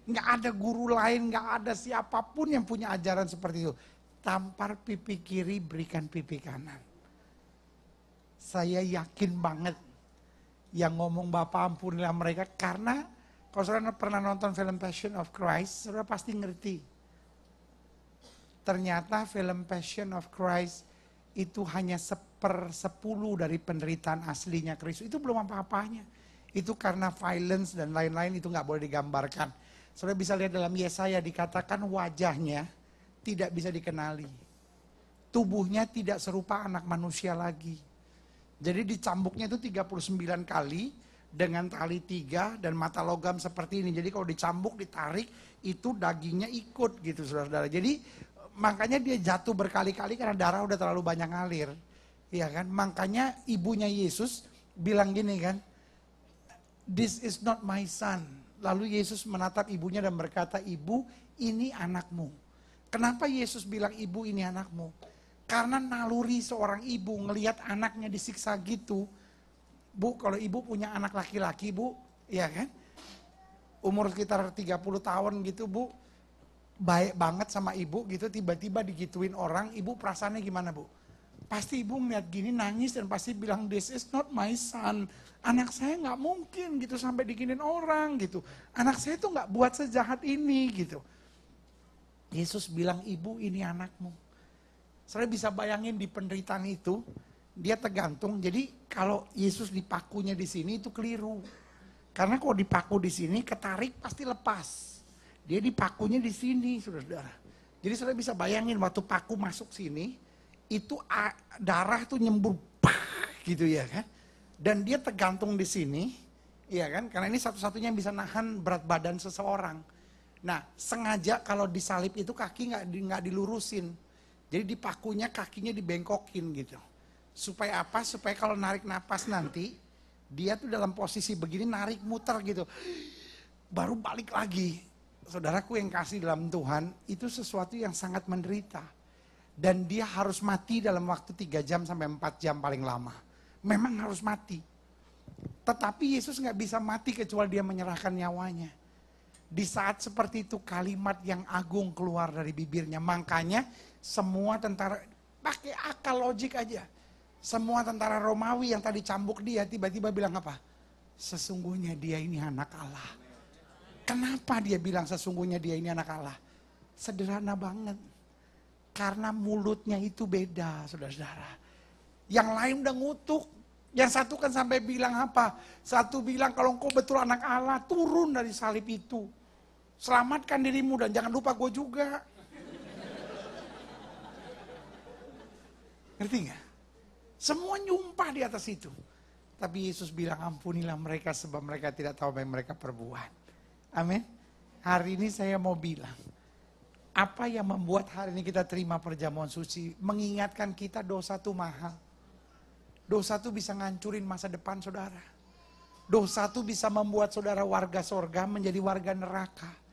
Nggak ada guru lain, nggak ada siapapun yang punya ajaran seperti itu tampar pipi kiri, berikan pipi kanan. Saya yakin banget yang ngomong Bapak ampunilah mereka karena kalau saudara pernah nonton film Passion of Christ, saudara pasti ngerti. Ternyata film Passion of Christ itu hanya seper sepuluh dari penderitaan aslinya Kristus. Itu belum apa-apanya. Itu karena violence dan lain-lain itu nggak boleh digambarkan. Saudara bisa lihat dalam Yesaya dikatakan wajahnya tidak bisa dikenali. Tubuhnya tidak serupa anak manusia lagi. Jadi dicambuknya itu 39 kali dengan tali tiga dan mata logam seperti ini. Jadi kalau dicambuk, ditarik, itu dagingnya ikut gitu saudara-saudara. Jadi makanya dia jatuh berkali-kali karena darah udah terlalu banyak ngalir. Iya kan? Makanya ibunya Yesus bilang gini kan, This is not my son. Lalu Yesus menatap ibunya dan berkata, Ibu, ini anakmu. Kenapa Yesus bilang ibu ini anakmu? Karena naluri seorang ibu ngelihat anaknya disiksa gitu. Bu, kalau ibu punya anak laki-laki, Bu, ya kan? Umur sekitar 30 tahun gitu, Bu. Baik banget sama ibu gitu, tiba-tiba digituin orang, ibu perasaannya gimana, Bu? Pasti ibu ngeliat gini nangis dan pasti bilang, this is not my son. Anak saya nggak mungkin gitu sampai diginin orang gitu. Anak saya tuh nggak buat sejahat ini gitu. Yesus bilang, ibu ini anakmu. Saya bisa bayangin di penderitaan itu, dia tergantung. Jadi kalau Yesus dipakunya di sini itu keliru. Karena kalau dipaku di sini, ketarik pasti lepas. Dia dipakunya di sini, saudara-saudara. Jadi saya bisa bayangin waktu paku masuk sini, itu darah tuh nyembur, gitu ya kan. Dan dia tergantung di sini, ya kan? Karena ini satu-satunya yang bisa nahan berat badan seseorang. Nah, sengaja kalau disalib itu kaki nggak nggak dilurusin. Jadi dipakunya kakinya dibengkokin gitu. Supaya apa? Supaya kalau narik napas nanti dia tuh dalam posisi begini narik muter gitu. Baru balik lagi. Saudaraku yang kasih dalam Tuhan itu sesuatu yang sangat menderita. Dan dia harus mati dalam waktu 3 jam sampai 4 jam paling lama. Memang harus mati. Tetapi Yesus nggak bisa mati kecuali dia menyerahkan nyawanya. Di saat seperti itu kalimat yang agung keluar dari bibirnya. Makanya semua tentara, pakai akal logik aja. Semua tentara Romawi yang tadi cambuk dia tiba-tiba bilang apa? Sesungguhnya dia ini anak Allah. Kenapa dia bilang sesungguhnya dia ini anak Allah? Sederhana banget. Karena mulutnya itu beda, saudara-saudara. Yang lain udah ngutuk, yang satu kan sampai bilang apa? Satu bilang kalau engkau betul anak Allah, turun dari salib itu. Selamatkan dirimu dan jangan lupa gue juga. Ngerti gak? Semua nyumpah di atas itu. Tapi Yesus bilang ampunilah mereka sebab mereka tidak tahu apa yang mereka perbuat. Amin. Hari ini saya mau bilang. Apa yang membuat hari ini kita terima perjamuan suci. Mengingatkan kita dosa itu mahal. Dosa itu bisa ngancurin masa depan saudara. Dosa itu bisa membuat saudara warga sorga menjadi warga neraka.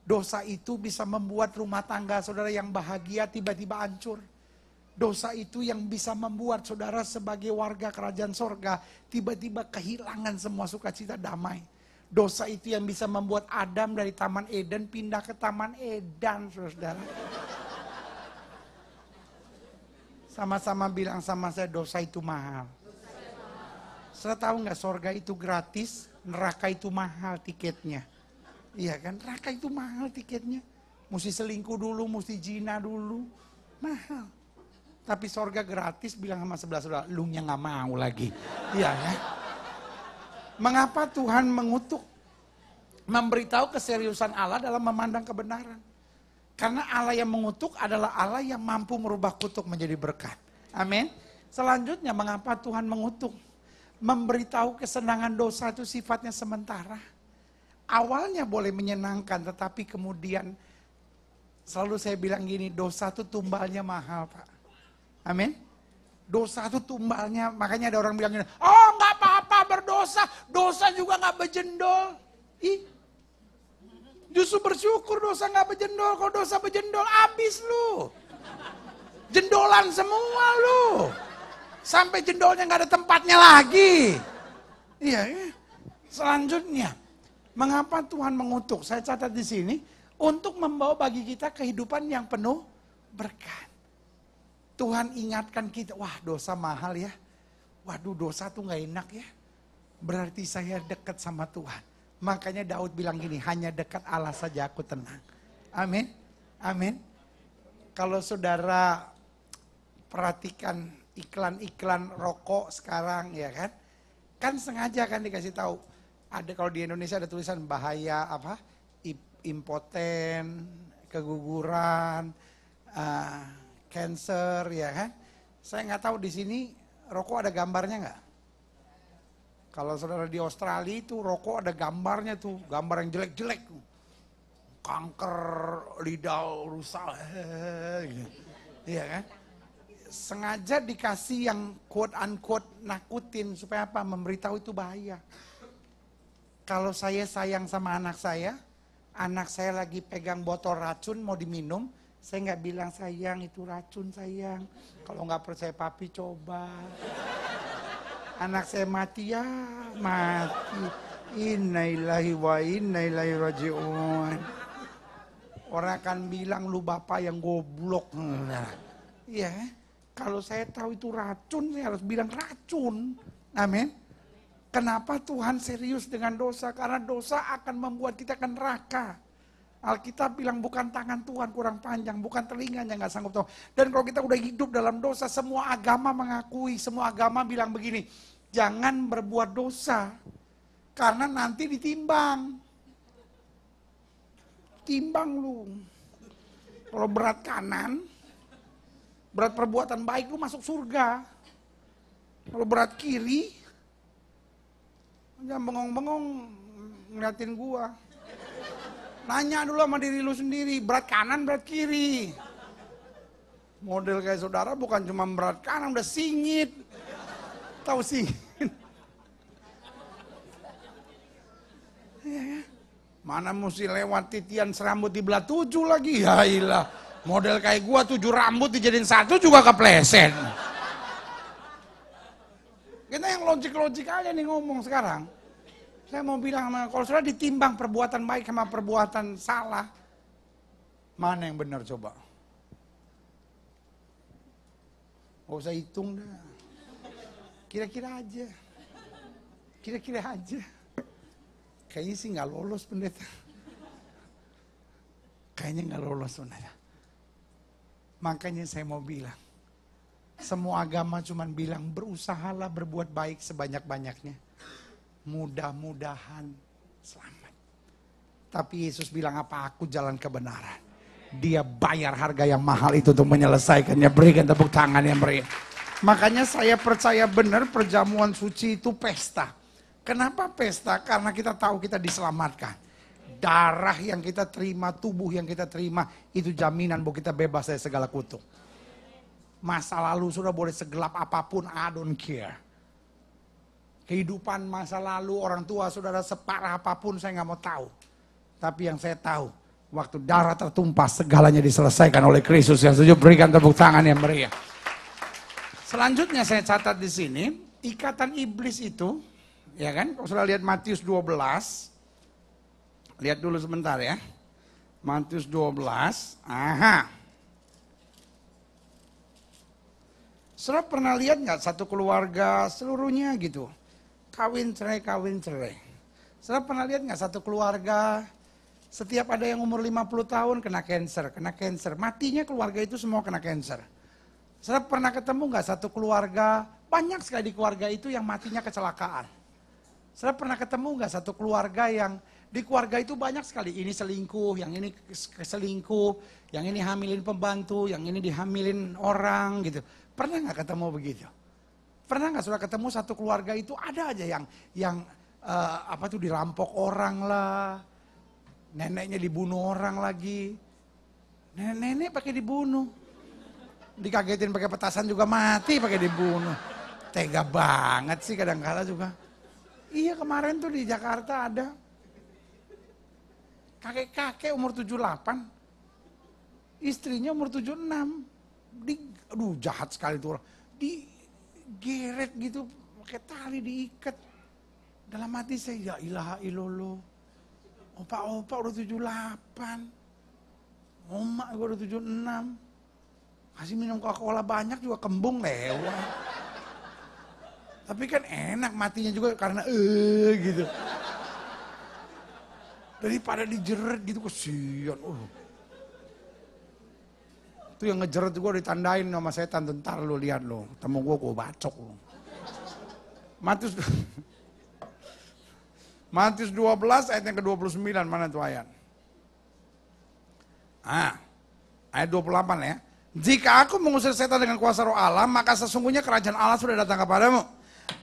Dosa itu bisa membuat rumah tangga saudara yang bahagia tiba-tiba hancur. Dosa itu yang bisa membuat saudara sebagai warga kerajaan sorga tiba-tiba kehilangan semua sukacita damai. Dosa itu yang bisa membuat Adam dari Taman Eden pindah ke Taman Eden, saudara. Sama-sama bilang sama saya dosa itu mahal. Saya tahu nggak sorga itu gratis, neraka itu mahal tiketnya. Iya kan, raka itu mahal tiketnya. Mesti selingkuh dulu, mesti jina dulu. Mahal. Tapi sorga gratis bilang sama sebelah saudara, lu yang gak mau lagi. Iya kan? Mengapa Tuhan mengutuk? Memberitahu keseriusan Allah dalam memandang kebenaran. Karena Allah yang mengutuk adalah Allah yang mampu merubah kutuk menjadi berkat. Amin. Selanjutnya mengapa Tuhan mengutuk? Memberitahu kesenangan dosa itu sifatnya sementara awalnya boleh menyenangkan, tetapi kemudian selalu saya bilang gini, dosa itu tumbalnya mahal, Pak. Amin. Dosa itu tumbalnya, makanya ada orang bilang gini, oh nggak apa-apa berdosa, dosa juga nggak bejendol. Ih, justru bersyukur dosa nggak bejendol, kalau dosa bejendol habis lu. Jendolan semua lu. Sampai jendolnya nggak ada tempatnya lagi. Iya, iya. Selanjutnya, Mengapa Tuhan mengutuk? Saya catat di sini untuk membawa bagi kita kehidupan yang penuh berkat. Tuhan ingatkan kita, wah dosa mahal ya. Waduh dosa tuh nggak enak ya. Berarti saya dekat sama Tuhan. Makanya Daud bilang gini, hanya dekat Allah saja aku tenang. Amin. Amin. Kalau saudara perhatikan iklan-iklan rokok sekarang ya kan. Kan sengaja kan dikasih tahu ada kalau di Indonesia ada tulisan bahaya apa impoten, keguguran, uh, cancer, ya kan? Saya nggak tahu di sini rokok ada gambarnya nggak? Kalau saudara di Australia itu rokok ada gambarnya tuh, gambar yang jelek-jelek. Kanker, lidah rusak, Iya kan? Sengaja dikasih yang quote unquote nakutin supaya apa? Memberitahu itu bahaya. Kalau saya sayang sama anak saya, anak saya lagi pegang botol racun mau diminum, saya nggak bilang sayang itu racun sayang. Kalau nggak percaya papi coba. Anak saya mati ya mati. Innaillahi wa innaillahi rajiun. Orang akan bilang lu bapak yang goblok. Nah, iya. Eh. Kalau saya tahu itu racun, saya harus bilang racun. Amin. Kenapa Tuhan serius dengan dosa? Karena dosa akan membuat kita ke neraka. Alkitab bilang bukan tangan Tuhan kurang panjang, bukan telinganya nggak sanggup tahu. Dan kalau kita udah hidup dalam dosa, semua agama mengakui, semua agama bilang begini, jangan berbuat dosa karena nanti ditimbang. Timbang lu. Kalau berat kanan, berat perbuatan baik lu masuk surga. Kalau berat kiri, dia bengong-bengong ngeliatin gua. Nanya dulu sama diri lu sendiri, berat kanan, berat kiri. Model kayak saudara bukan cuma berat kanan, udah singit. Tahu sih. Iya, kan? mana mesti lewat titian serambut di belah tujuh lagi. Ya ilah, model kayak gua tujuh rambut dijadiin satu juga kepleset. Kita yang logik-logik aja nih ngomong sekarang. Saya mau bilang sama kalau sudah ditimbang perbuatan baik sama perbuatan salah, mana yang benar coba? Gak usah hitung dah. Kira-kira aja. Kira-kira aja. Kayaknya sih nggak lolos pendeta. Kayaknya nggak lolos sebenarnya. Makanya saya mau bilang, semua agama cuma bilang berusahalah berbuat baik sebanyak-banyaknya. Mudah-mudahan selamat. Tapi Yesus bilang apa aku jalan kebenaran. Dia bayar harga yang mahal itu untuk menyelesaikannya. Berikan tepuk tangan yang beri. Makanya saya percaya benar perjamuan suci itu pesta. Kenapa pesta? Karena kita tahu kita diselamatkan darah yang kita terima, tubuh yang kita terima, itu jaminan bahwa kita bebas dari segala kutuk. Masa lalu sudah boleh segelap apapun, I don't care. Kehidupan masa lalu orang tua saudara separah apapun saya nggak mau tahu. Tapi yang saya tahu, waktu darah tertumpah segalanya diselesaikan oleh Kristus yang setuju berikan tepuk tangan yang meriah. Selanjutnya saya catat di sini, ikatan iblis itu, ya kan? Kalau sudah lihat Matius 12, lihat dulu sebentar ya. Matius 12, aha. Saudara pernah lihat nggak satu keluarga seluruhnya gitu? Kawin cerai, kawin cerai. Saudara pernah lihat nggak satu keluarga setiap ada yang umur 50 tahun kena cancer, kena cancer. Matinya keluarga itu semua kena cancer. Saudara pernah ketemu nggak satu keluarga, banyak sekali di keluarga itu yang matinya kecelakaan. Saudara pernah ketemu nggak satu keluarga yang di keluarga itu banyak sekali. Ini selingkuh, yang ini selingkuh, yang ini hamilin pembantu, yang ini dihamilin orang gitu. Pernah nggak ketemu begitu? Pernah nggak sudah ketemu satu keluarga itu ada aja yang yang uh, apa tuh dirampok orang lah, neneknya dibunuh orang lagi, nenek, -nenek pakai dibunuh, dikagetin pakai petasan juga mati pakai dibunuh, tega banget sih kadang-kala juga. Iya kemarin tuh di Jakarta ada kakek-kakek umur 78, istrinya umur 76, aduh jahat sekali tuh orang. Digeret gitu, pakai tali diikat. Dalam hati saya, ya ilaha ilolo. Opa-opa udah 78. Oma gue udah 76. Kasih minum Coca-Cola banyak juga kembung lewat. Tapi kan enak matinya juga karena eh gitu. Daripada dijeret gitu kesian. Uh. Itu yang ngejeret gue ditandain sama setan. Tentar lu lihat lu. Temu gue, gue bacok lu. Matius Matius 12 ayat yang ke-29 mana tuh ayat? Ah, ayat 28 ya. Jika aku mengusir setan dengan kuasa roh Allah, maka sesungguhnya kerajaan Allah sudah datang kepadamu.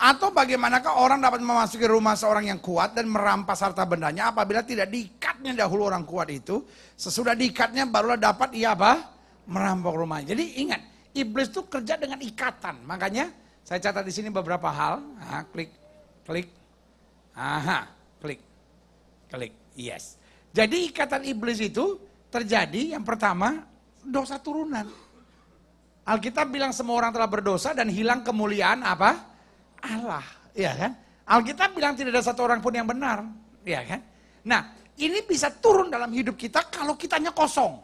Atau bagaimanakah orang dapat memasuki rumah seorang yang kuat dan merampas harta bendanya apabila tidak diikatnya dahulu orang kuat itu. Sesudah diikatnya barulah dapat ia apa? merampok rumah. Jadi ingat, iblis itu kerja dengan ikatan. Makanya saya catat di sini beberapa hal. Aha, klik, klik, aha, klik, klik, yes. Jadi ikatan iblis itu terjadi yang pertama dosa turunan. Alkitab bilang semua orang telah berdosa dan hilang kemuliaan apa? Allah, ya kan? Alkitab bilang tidak ada satu orang pun yang benar, ya kan? Nah, ini bisa turun dalam hidup kita kalau kitanya kosong.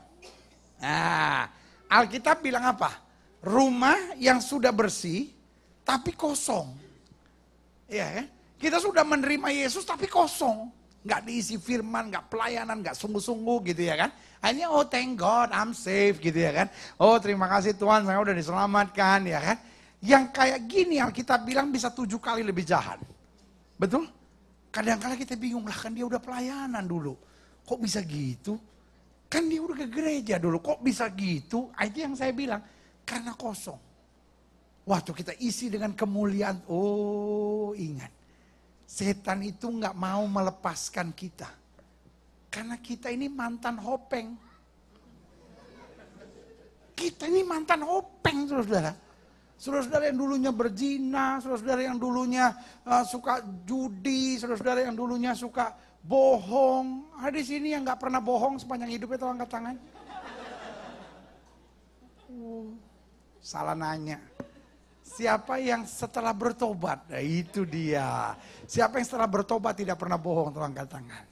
Nah, Alkitab bilang apa? Rumah yang sudah bersih tapi kosong. Iya, ya, kan? Kita sudah menerima Yesus tapi kosong. Gak diisi firman, gak pelayanan, gak sungguh-sungguh gitu ya kan. Hanya oh thank God I'm safe gitu ya kan. Oh terima kasih Tuhan saya udah diselamatkan ya kan. Yang kayak gini Alkitab bilang bisa tujuh kali lebih jahat. Betul? Kadang-kadang kita bingung lah kan dia udah pelayanan dulu. Kok bisa gitu? Kan dia udah ke gereja dulu, kok bisa gitu? Itu yang saya bilang, karena kosong. Waktu kita isi dengan kemuliaan, oh ingat. Setan itu nggak mau melepaskan kita. Karena kita ini mantan hopeng. Kita ini mantan hopeng, saudara-saudara. Saudara-saudara yang dulunya berzina, saudara-saudara yang dulunya uh, suka judi, saudara-saudara yang dulunya suka bohong. Ada di sini yang nggak pernah bohong sepanjang hidupnya tolong angkat tangan. Uh, salah nanya. Siapa yang setelah bertobat? Nah, itu dia. Siapa yang setelah bertobat tidak pernah bohong tolong angkat tangan.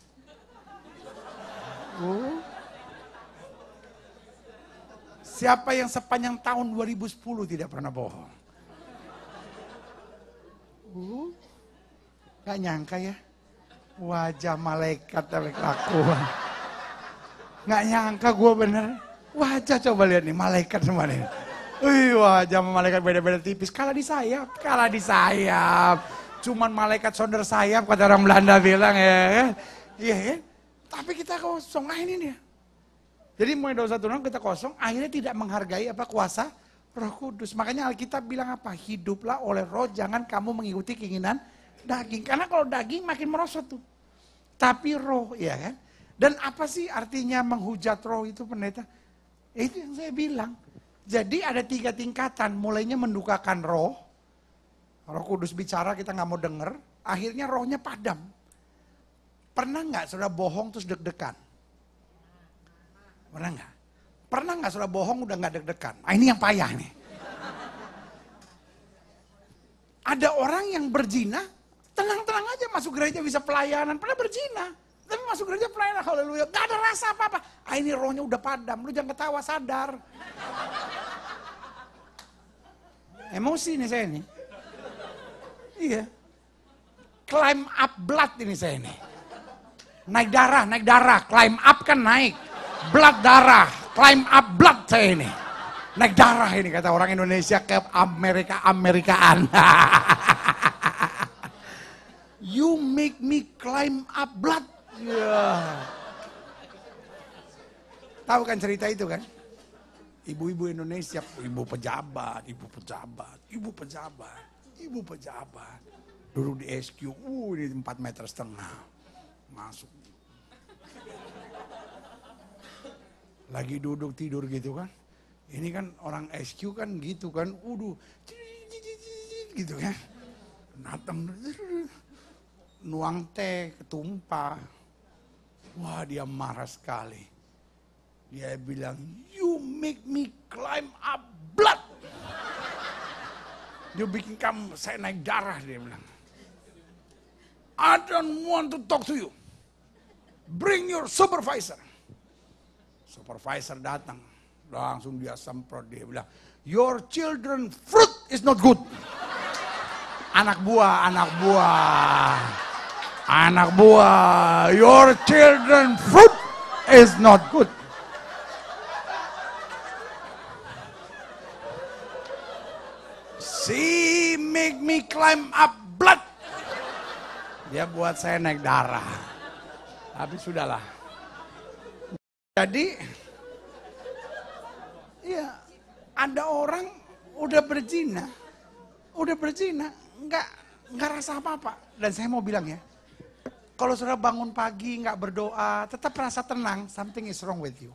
Uh. Siapa yang sepanjang tahun 2010 tidak pernah bohong? Uh. Gak nyangka ya wajah malaikat tapi kelakuan. Nggak nyangka gue bener. Wajah coba lihat nih malaikat semua nih. Wih wajah malaikat beda-beda tipis. Kalah di sayap, kalah di sayap. Cuman malaikat sonder sayap kata orang Belanda bilang ya. Kan? Iya kan? Tapi kita kosong, nah ini nih. Jadi mulai dosa turun kita kosong, akhirnya tidak menghargai apa kuasa Roh Kudus. Makanya Alkitab bilang apa? Hiduplah oleh Roh, jangan kamu mengikuti keinginan daging. Karena kalau daging makin merosot tuh. Tapi roh, ya kan? Dan apa sih artinya menghujat roh itu pendeta? Ya, itu yang saya bilang. Jadi ada tiga tingkatan, mulainya mendukakan roh. Roh kudus bicara kita nggak mau denger, akhirnya rohnya padam. Pernah nggak sudah bohong terus deg-degan? Pernah nggak? Pernah nggak sudah bohong udah nggak deg-degan? Ah, ini yang payah nih. Ada orang yang berzina tenang-tenang aja masuk gereja bisa pelayanan. Pernah berzina. Tapi masuk gereja pelayanan, haleluya. Gak ada rasa apa-apa. Ah ini rohnya udah padam, lu jangan ketawa, sadar. Emosi nih saya ini. Iya. Climb up blood ini saya ini. Naik darah, naik darah. Climb up kan naik. Blood darah. Climb up blood saya ini. Naik darah ini kata orang Indonesia ke Amerika-Amerikaan. You make me climb up blood. Yeah. Tahu kan cerita itu kan? Ibu-ibu Indonesia, ibu pejabat, ibu pejabat, ibu pejabat, ibu pejabat. Duduk di SQ, uh ini 4 meter setengah. Masuk. Lagi duduk tidur gitu kan. Ini kan orang SQ kan gitu kan, uduh, gitu kan. Natem, nuang teh ketumpah. Wah dia marah sekali. Dia bilang, you make me climb up blood. Dia bikin kamu, saya naik darah dia bilang. I don't want to talk to you. Bring your supervisor. Supervisor datang. Langsung dia semprot dia bilang, your children fruit is not good. Anak buah, anak buah anak buah, your children fruit is not good. She make me climb up blood. Dia buat saya naik darah. Tapi sudahlah. Jadi, ya ada orang udah berzina, udah berzina, nggak nggak rasa apa-apa. Dan saya mau bilang ya, kalau saudara bangun pagi nggak berdoa, tetap merasa tenang, something is wrong with you.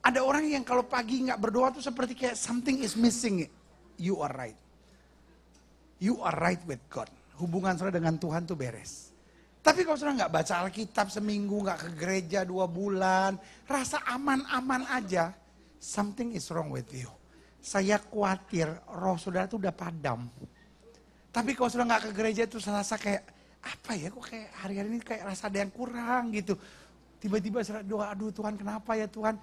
Ada orang yang kalau pagi nggak berdoa tuh seperti kayak something is missing. You are right. You are right with God. Hubungan saudara dengan Tuhan tuh beres. Tapi kalau saudara nggak baca Alkitab seminggu, nggak ke gereja dua bulan, rasa aman-aman aja, something is wrong with you. Saya khawatir roh saudara tuh udah padam. Tapi kalau saudara nggak ke gereja itu rasa kayak apa ya kok kayak hari-hari ini kayak rasa ada yang kurang gitu. Tiba-tiba saya doa, aduh Tuhan kenapa ya Tuhan.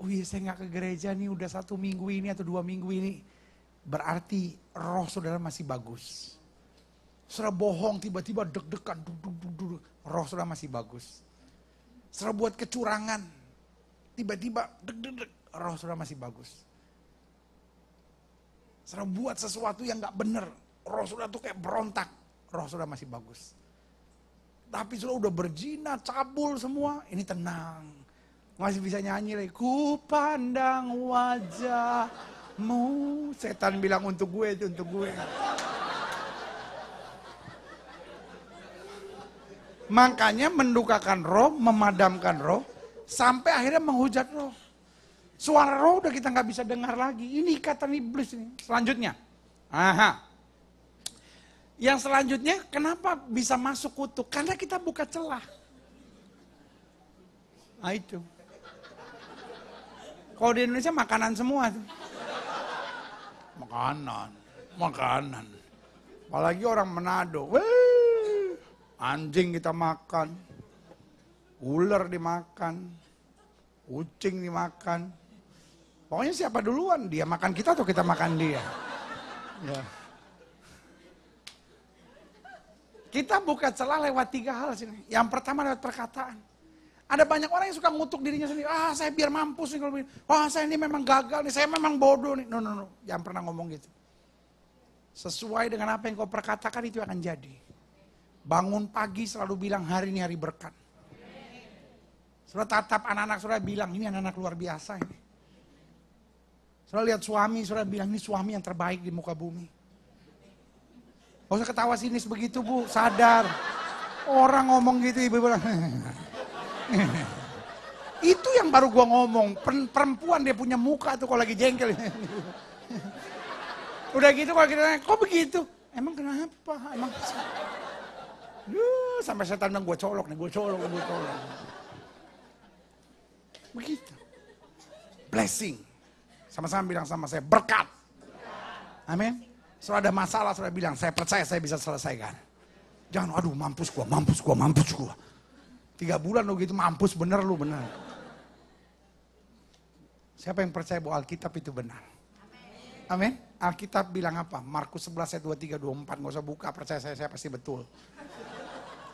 Oh iya saya gak ke gereja nih udah satu minggu ini atau dua minggu ini. Berarti roh saudara masih bagus. Saudara bohong tiba-tiba deg-degan, roh saudara masih bagus. Saudara buat kecurangan, tiba-tiba deg-deg, roh saudara masih bagus. Saudara buat sesuatu yang gak bener, roh saudara tuh kayak berontak, roh sudah masih bagus. Tapi sudah udah berjina, cabul semua, ini tenang. Masih bisa nyanyi lagi, ku pandang wajahmu. Setan bilang untuk gue itu, untuk gue. Makanya mendukakan roh, memadamkan roh, sampai akhirnya menghujat roh. Suara roh udah kita nggak bisa dengar lagi. Ini kata iblis ini. Selanjutnya, aha, yang selanjutnya, kenapa bisa masuk kutu? Karena kita buka celah. Nah itu. Kalau di Indonesia makanan semua. Makanan, makanan. Apalagi orang Manado. Wih, anjing kita makan. Ular dimakan. Kucing dimakan. Pokoknya siapa duluan, dia makan kita atau kita makan dia. Ya. Yeah. Kita buka celah lewat tiga hal sini. Yang pertama lewat perkataan. Ada banyak orang yang suka ngutuk dirinya sendiri. Ah, saya biar mampus nih kalau begini. Wah, saya ini memang gagal nih. Saya memang bodoh nih. No, no, no. Jangan pernah ngomong gitu. Sesuai dengan apa yang kau perkatakan itu akan jadi. Bangun pagi selalu bilang hari ini hari berkat. Sudah tatap anak-anak sudah bilang ini anak-anak luar biasa ini. Sudah lihat suami, surat bilang ini suami yang terbaik di muka bumi. Gak usah ketawa sinis begitu bu, sadar. Orang ngomong gitu ibu bilang. Itu yang baru gua ngomong, perempuan dia punya muka tuh kalau lagi jengkel. Udah gitu kalau kita nanya, kok begitu? Emang kenapa? Emang Duh, sampai setan bilang gue colok nih, gue colok, gue colok. Begitu. Blessing. Sama-sama bilang sama saya, berkat. Amin. Saudara ada masalah, saya bilang, saya percaya saya bisa selesaikan. Jangan, aduh mampus gua, mampus gua, mampus gua. Tiga bulan lo gitu, mampus bener lu bener. Siapa yang percaya bahwa Alkitab itu benar? Amin. Alkitab bilang apa? Markus 11 ayat 23 24 Gak usah buka, percaya saya saya pasti betul.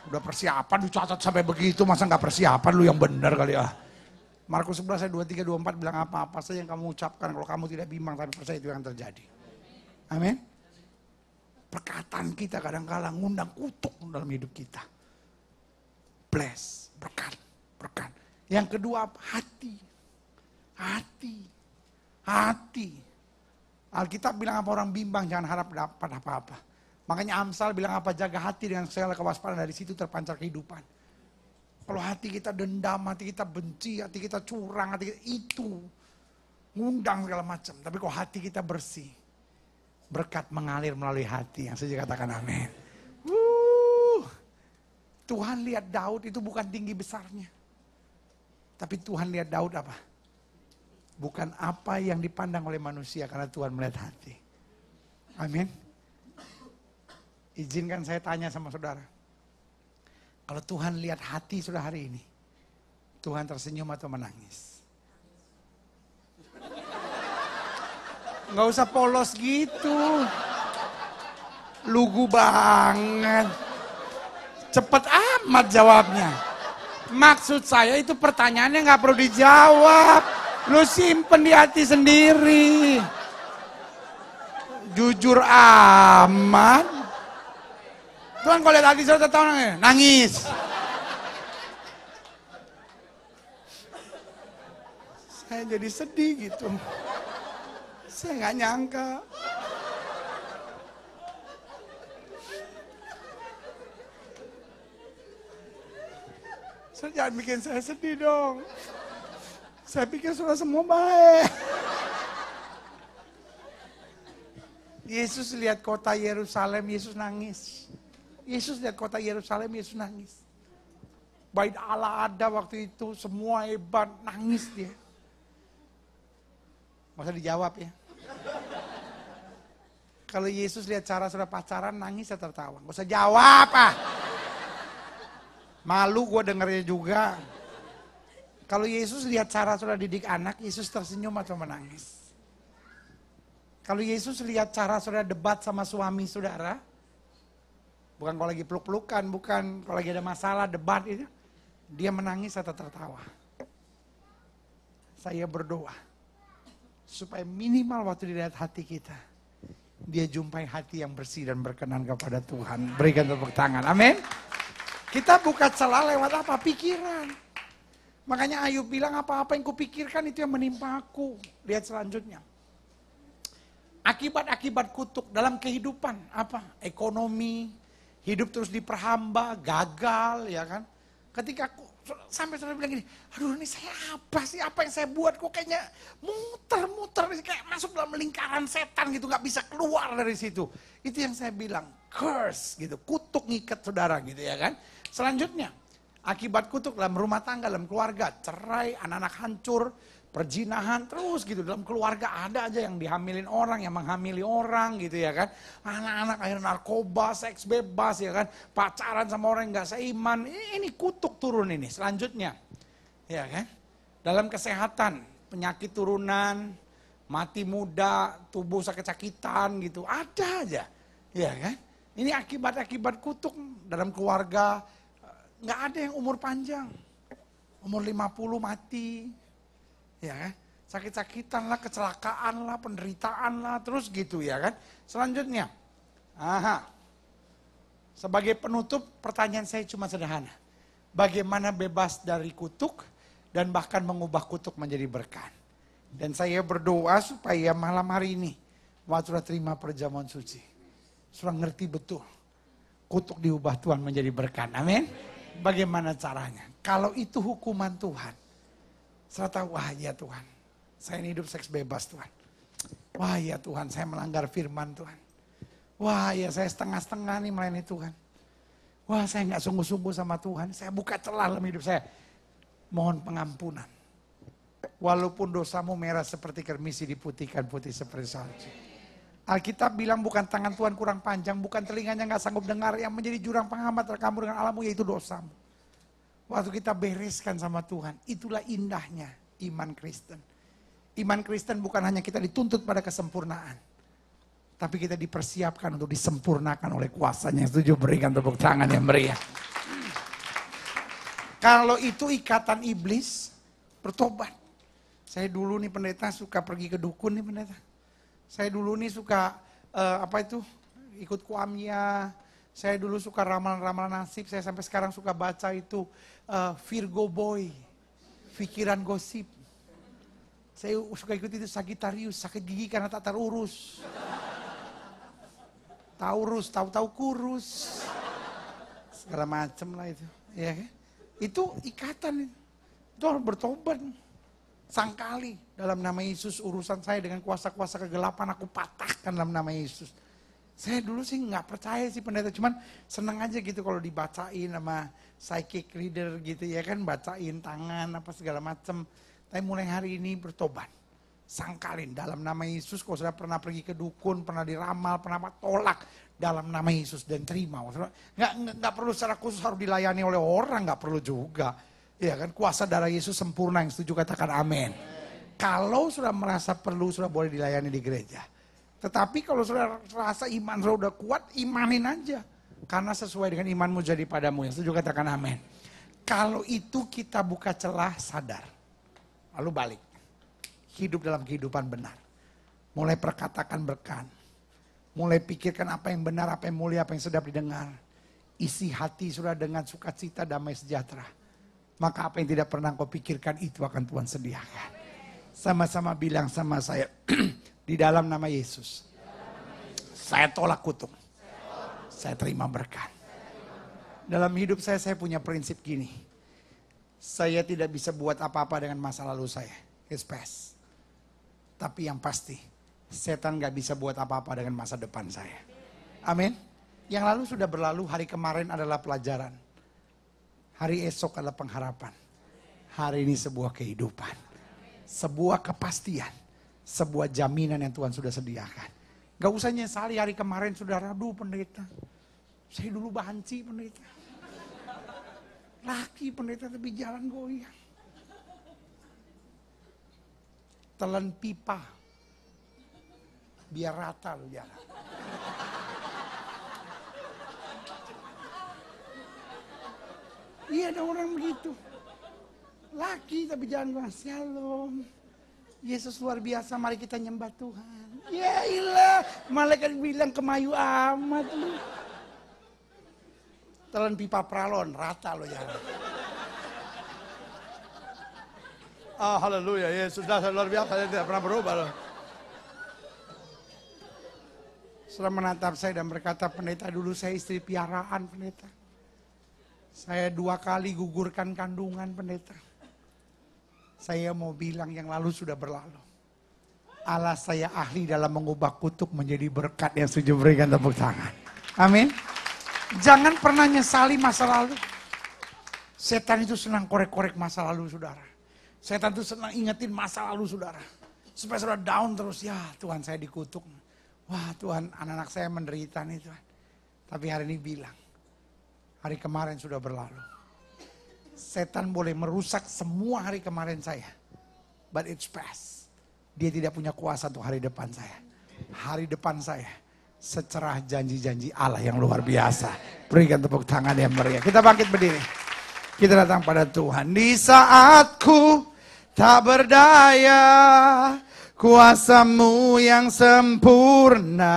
Udah persiapan lu sampai begitu, masa nggak persiapan lu yang benar kali ya. Markus 11 ayat 23 24 bilang apa? Apa saja yang kamu ucapkan kalau kamu tidak bimbang tapi percaya itu yang terjadi. Amin. Perkataan kita kadang-kala -kadang ngundang kutuk dalam hidup kita. Bless, berkat, berkat. Yang kedua hati. Hati. Hati. Alkitab bilang apa orang bimbang jangan harap dapat apa-apa. Makanya Amsal bilang apa jaga hati dengan segala kewaspadaan dari situ terpancar kehidupan. Kalau hati kita dendam, hati kita benci, hati kita curang, hati kita itu ngundang segala macam. Tapi kalau hati kita bersih, Berkat mengalir melalui hati yang saya katakan amin. Wuh. Tuhan lihat Daud itu bukan tinggi besarnya. Tapi Tuhan lihat Daud apa? Bukan apa yang dipandang oleh manusia karena Tuhan melihat hati. Amin. Izinkan saya tanya sama saudara. Kalau Tuhan lihat hati sudah hari ini, Tuhan tersenyum atau menangis? Nggak usah polos gitu. Lugu banget. Cepet amat jawabnya. Maksud saya itu pertanyaannya nggak perlu dijawab. Lu simpen di hati sendiri. Jujur amat. Tuhan kalau lihat hati saya tahu nangis. nangis. Saya jadi sedih gitu. Saya nggak nyangka. Saya jangan bikin saya sedih dong. Saya pikir sudah semua baik. Yesus lihat kota Yerusalem, Yesus nangis. Yesus lihat kota Yerusalem, Yesus nangis. Baik Allah ada waktu itu, semua hebat, nangis dia. Masa dijawab ya. Kalau Yesus lihat cara saudara pacaran nangis saya tertawa. Gak usah jawab ah. Malu gue dengernya juga. Kalau Yesus lihat cara saudara didik anak, Yesus tersenyum atau menangis. Kalau Yesus lihat cara saudara debat sama suami saudara, bukan kalau lagi peluk-pelukan, bukan kalau lagi ada masalah, debat itu, dia menangis atau tertawa. Saya berdoa, Supaya minimal waktu dilihat hati kita. Dia jumpai hati yang bersih dan berkenan kepada Tuhan. Berikan tepuk tangan. Amin. Kita buka celah lewat apa? Pikiran. Makanya Ayub bilang apa-apa yang kupikirkan itu yang menimpa aku. Lihat selanjutnya. Akibat-akibat kutuk dalam kehidupan apa? Ekonomi, hidup terus diperhamba, gagal ya kan. Ketika sampai saudara bilang gini, aduh ini saya apa sih, apa yang saya buat, kok kayaknya muter-muter, kayak masuk dalam lingkaran setan gitu, gak bisa keluar dari situ. Itu yang saya bilang, curse gitu, kutuk ngikat saudara gitu ya kan. Selanjutnya, akibat kutuk dalam rumah tangga, dalam keluarga, cerai, anak-anak hancur, perjinahan terus gitu dalam keluarga ada aja yang dihamilin orang yang menghamili orang gitu ya kan anak-anak akhirnya narkoba seks bebas ya kan pacaran sama orang nggak seiman ini, ini kutuk turun ini selanjutnya ya kan dalam kesehatan penyakit turunan mati muda tubuh sakit-sakitan gitu ada aja ya kan ini akibat-akibat kutuk dalam keluarga nggak ada yang umur panjang umur 50 mati Ya kan? Sakit-sakitan lah, kecelakaan lah, penderitaan lah, terus gitu ya kan. Selanjutnya, aha. Sebagai penutup, pertanyaan saya cuma sederhana. Bagaimana bebas dari kutuk dan bahkan mengubah kutuk menjadi berkat? Dan saya berdoa supaya malam hari ini, Watu terima perjamuan suci. Surah ngerti betul. Kutuk diubah Tuhan menjadi berkat. Amin. Bagaimana caranya? Kalau itu hukuman Tuhan, saya tahu, wah ya Tuhan. Saya ini hidup seks bebas Tuhan. Wah ya Tuhan, saya melanggar firman Tuhan. Wah ya saya setengah-setengah nih melayani Tuhan. Wah saya nggak sungguh-sungguh sama Tuhan. Saya buka celah dalam hidup saya. Mohon pengampunan. Walaupun dosamu merah seperti kermisi diputihkan putih seperti salju. Alkitab bilang bukan tangan Tuhan kurang panjang, bukan telinganya nggak sanggup dengar, yang menjadi jurang pengamat kamu dengan alammu yaitu dosamu. Waktu kita bereskan sama Tuhan, itulah indahnya iman Kristen. Iman Kristen bukan hanya kita dituntut pada kesempurnaan. Tapi kita dipersiapkan untuk disempurnakan oleh kuasanya. Setuju berikan tepuk tangan yang meriah. Kalau itu ikatan iblis, bertobat. Saya dulu nih pendeta suka pergi ke dukun nih pendeta. Saya dulu nih suka uh, apa itu ikut kuamnya, saya dulu suka ramalan-ramalan nasib, saya sampai sekarang suka baca itu uh, Virgo Boy, pikiran gosip. Saya suka ikut itu Sagittarius, sakit gigi karena tak terurus. Taurus, tahu-tahu kurus. Segala macam lah itu. Ya kan? Itu ikatan. Itu harus bertobat. Sangkali dalam nama Yesus urusan saya dengan kuasa-kuasa kegelapan aku patahkan dalam nama Yesus. Saya dulu sih nggak percaya sih pendeta, cuman seneng aja gitu kalau dibacain sama psychic reader gitu ya kan, bacain tangan apa segala macem. Tapi mulai hari ini bertobat. Sangkalin dalam nama Yesus, kalau sudah pernah pergi ke dukun, pernah diramal, pernah tolak dalam nama Yesus dan terima. Nggak, nggak perlu secara khusus harus dilayani oleh orang, nggak perlu juga. Ya kan, kuasa darah Yesus sempurna yang setuju katakan amin. Kalau sudah merasa perlu, sudah boleh dilayani di gereja. Tetapi kalau saudara rasa iman saudara kuat, imanin aja. Karena sesuai dengan imanmu jadi padamu. Yang juga katakan amin. Kalau itu kita buka celah sadar. Lalu balik. Hidup dalam kehidupan benar. Mulai perkatakan berkat. Mulai pikirkan apa yang benar, apa yang mulia, apa yang sedap didengar. Isi hati sudah dengan sukacita, damai, sejahtera. Maka apa yang tidak pernah kau pikirkan itu akan Tuhan sediakan. Sama-sama bilang sama saya. Di dalam nama Yesus. Saya tolak kutuk. Saya terima berkat. Dalam hidup saya, saya punya prinsip gini. Saya tidak bisa buat apa-apa dengan masa lalu saya. It's past. Tapi yang pasti, setan gak bisa buat apa-apa dengan masa depan saya. Amin. Yang lalu sudah berlalu, hari kemarin adalah pelajaran. Hari esok adalah pengharapan. Hari ini sebuah kehidupan. Sebuah kepastian sebuah jaminan yang Tuhan sudah sediakan. Gak usah nyesali hari kemarin sudah aduh pendeta. Saya dulu banci pendeta. Laki pendeta tapi jalan goyang. Telan pipa. Biar rata lu jalan. Iya ada orang begitu. Laki tapi jalan goyang. Shalom. Yesus luar biasa, mari kita nyembah Tuhan. Ya ilah, malaikat bilang kemayu amat lu. Telan pipa pralon, rata lo ya. Ah, oh, haleluya, Yesus dasar luar biasa, dia tidak pernah berubah loh. Setelah menatap saya dan berkata, pendeta dulu saya istri piaraan pendeta. Saya dua kali gugurkan kandungan pendeta. Saya mau bilang yang lalu sudah berlalu. Allah saya ahli dalam mengubah kutuk menjadi berkat yang setuju berikan tepuk tangan. Amin. Jangan pernah nyesali masa lalu. Setan itu senang korek-korek masa lalu saudara. Setan itu senang ingetin masa lalu saudara. Supaya saudara down terus. Ya Tuhan saya dikutuk. Wah Tuhan anak-anak saya menderita nih Tuhan. Tapi hari ini bilang. Hari kemarin sudah berlalu. Setan boleh merusak semua hari kemarin saya. But it's past. Dia tidak punya kuasa untuk hari depan saya. Hari depan saya secerah janji-janji Allah yang luar biasa. Berikan tepuk tangan yang meriah. Kita bangkit berdiri. Kita datang pada Tuhan. Di saatku tak berdaya, kuasamu yang sempurna.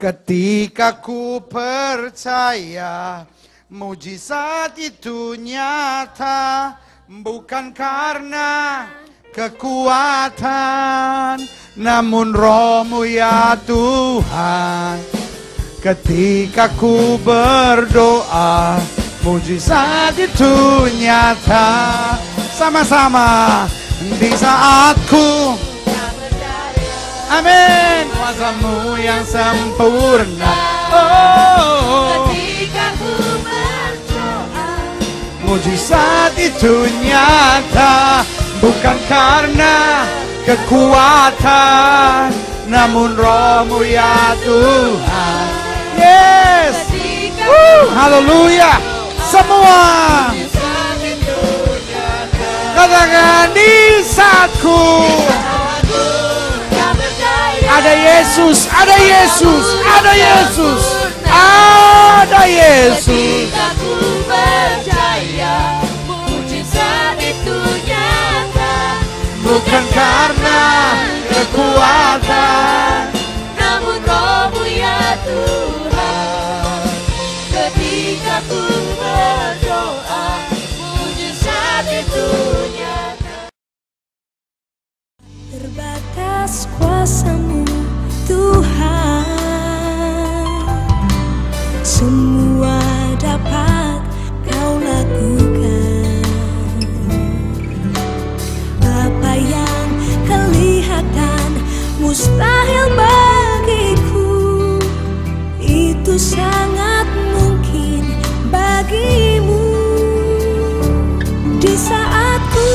Ketika ku percaya, Mujizat itu nyata bukan karena kekuatan namun rohmu ya Tuhan ketika ku berdoa mujizat itu nyata sama-sama di saat ku amin kuasamu yang sempurna oh, oh, oh. mujizat itu nyata Bukan karena kekuatan Namun rohmu ya Tuhan Yes Haleluya Semua Katakan di saatku ada Yesus, ada Yesus, ada Yesus ada Yesus Ketika ku percaya mujizat itu nyata Bukan karena kekuatan Namun rohmu ya Tuhan Ketika ku berdoa mujizat itu nyata Terbatas kuasamu Tuhan semua dapat kau lakukan Apa yang kelihatan mustahil bagiku Itu sangat mungkin bagimu Di saat ku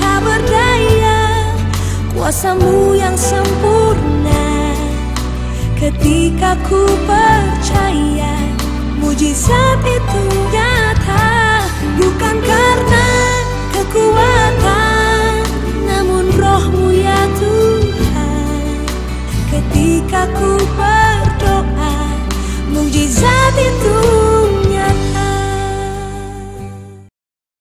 tak berdaya Kuasamu yang sempurna Ketika ku percaya mujizat itu nyata bukan karena kekuatan namun rohmu ya Tuhan ketika ku berdoa mujizat itu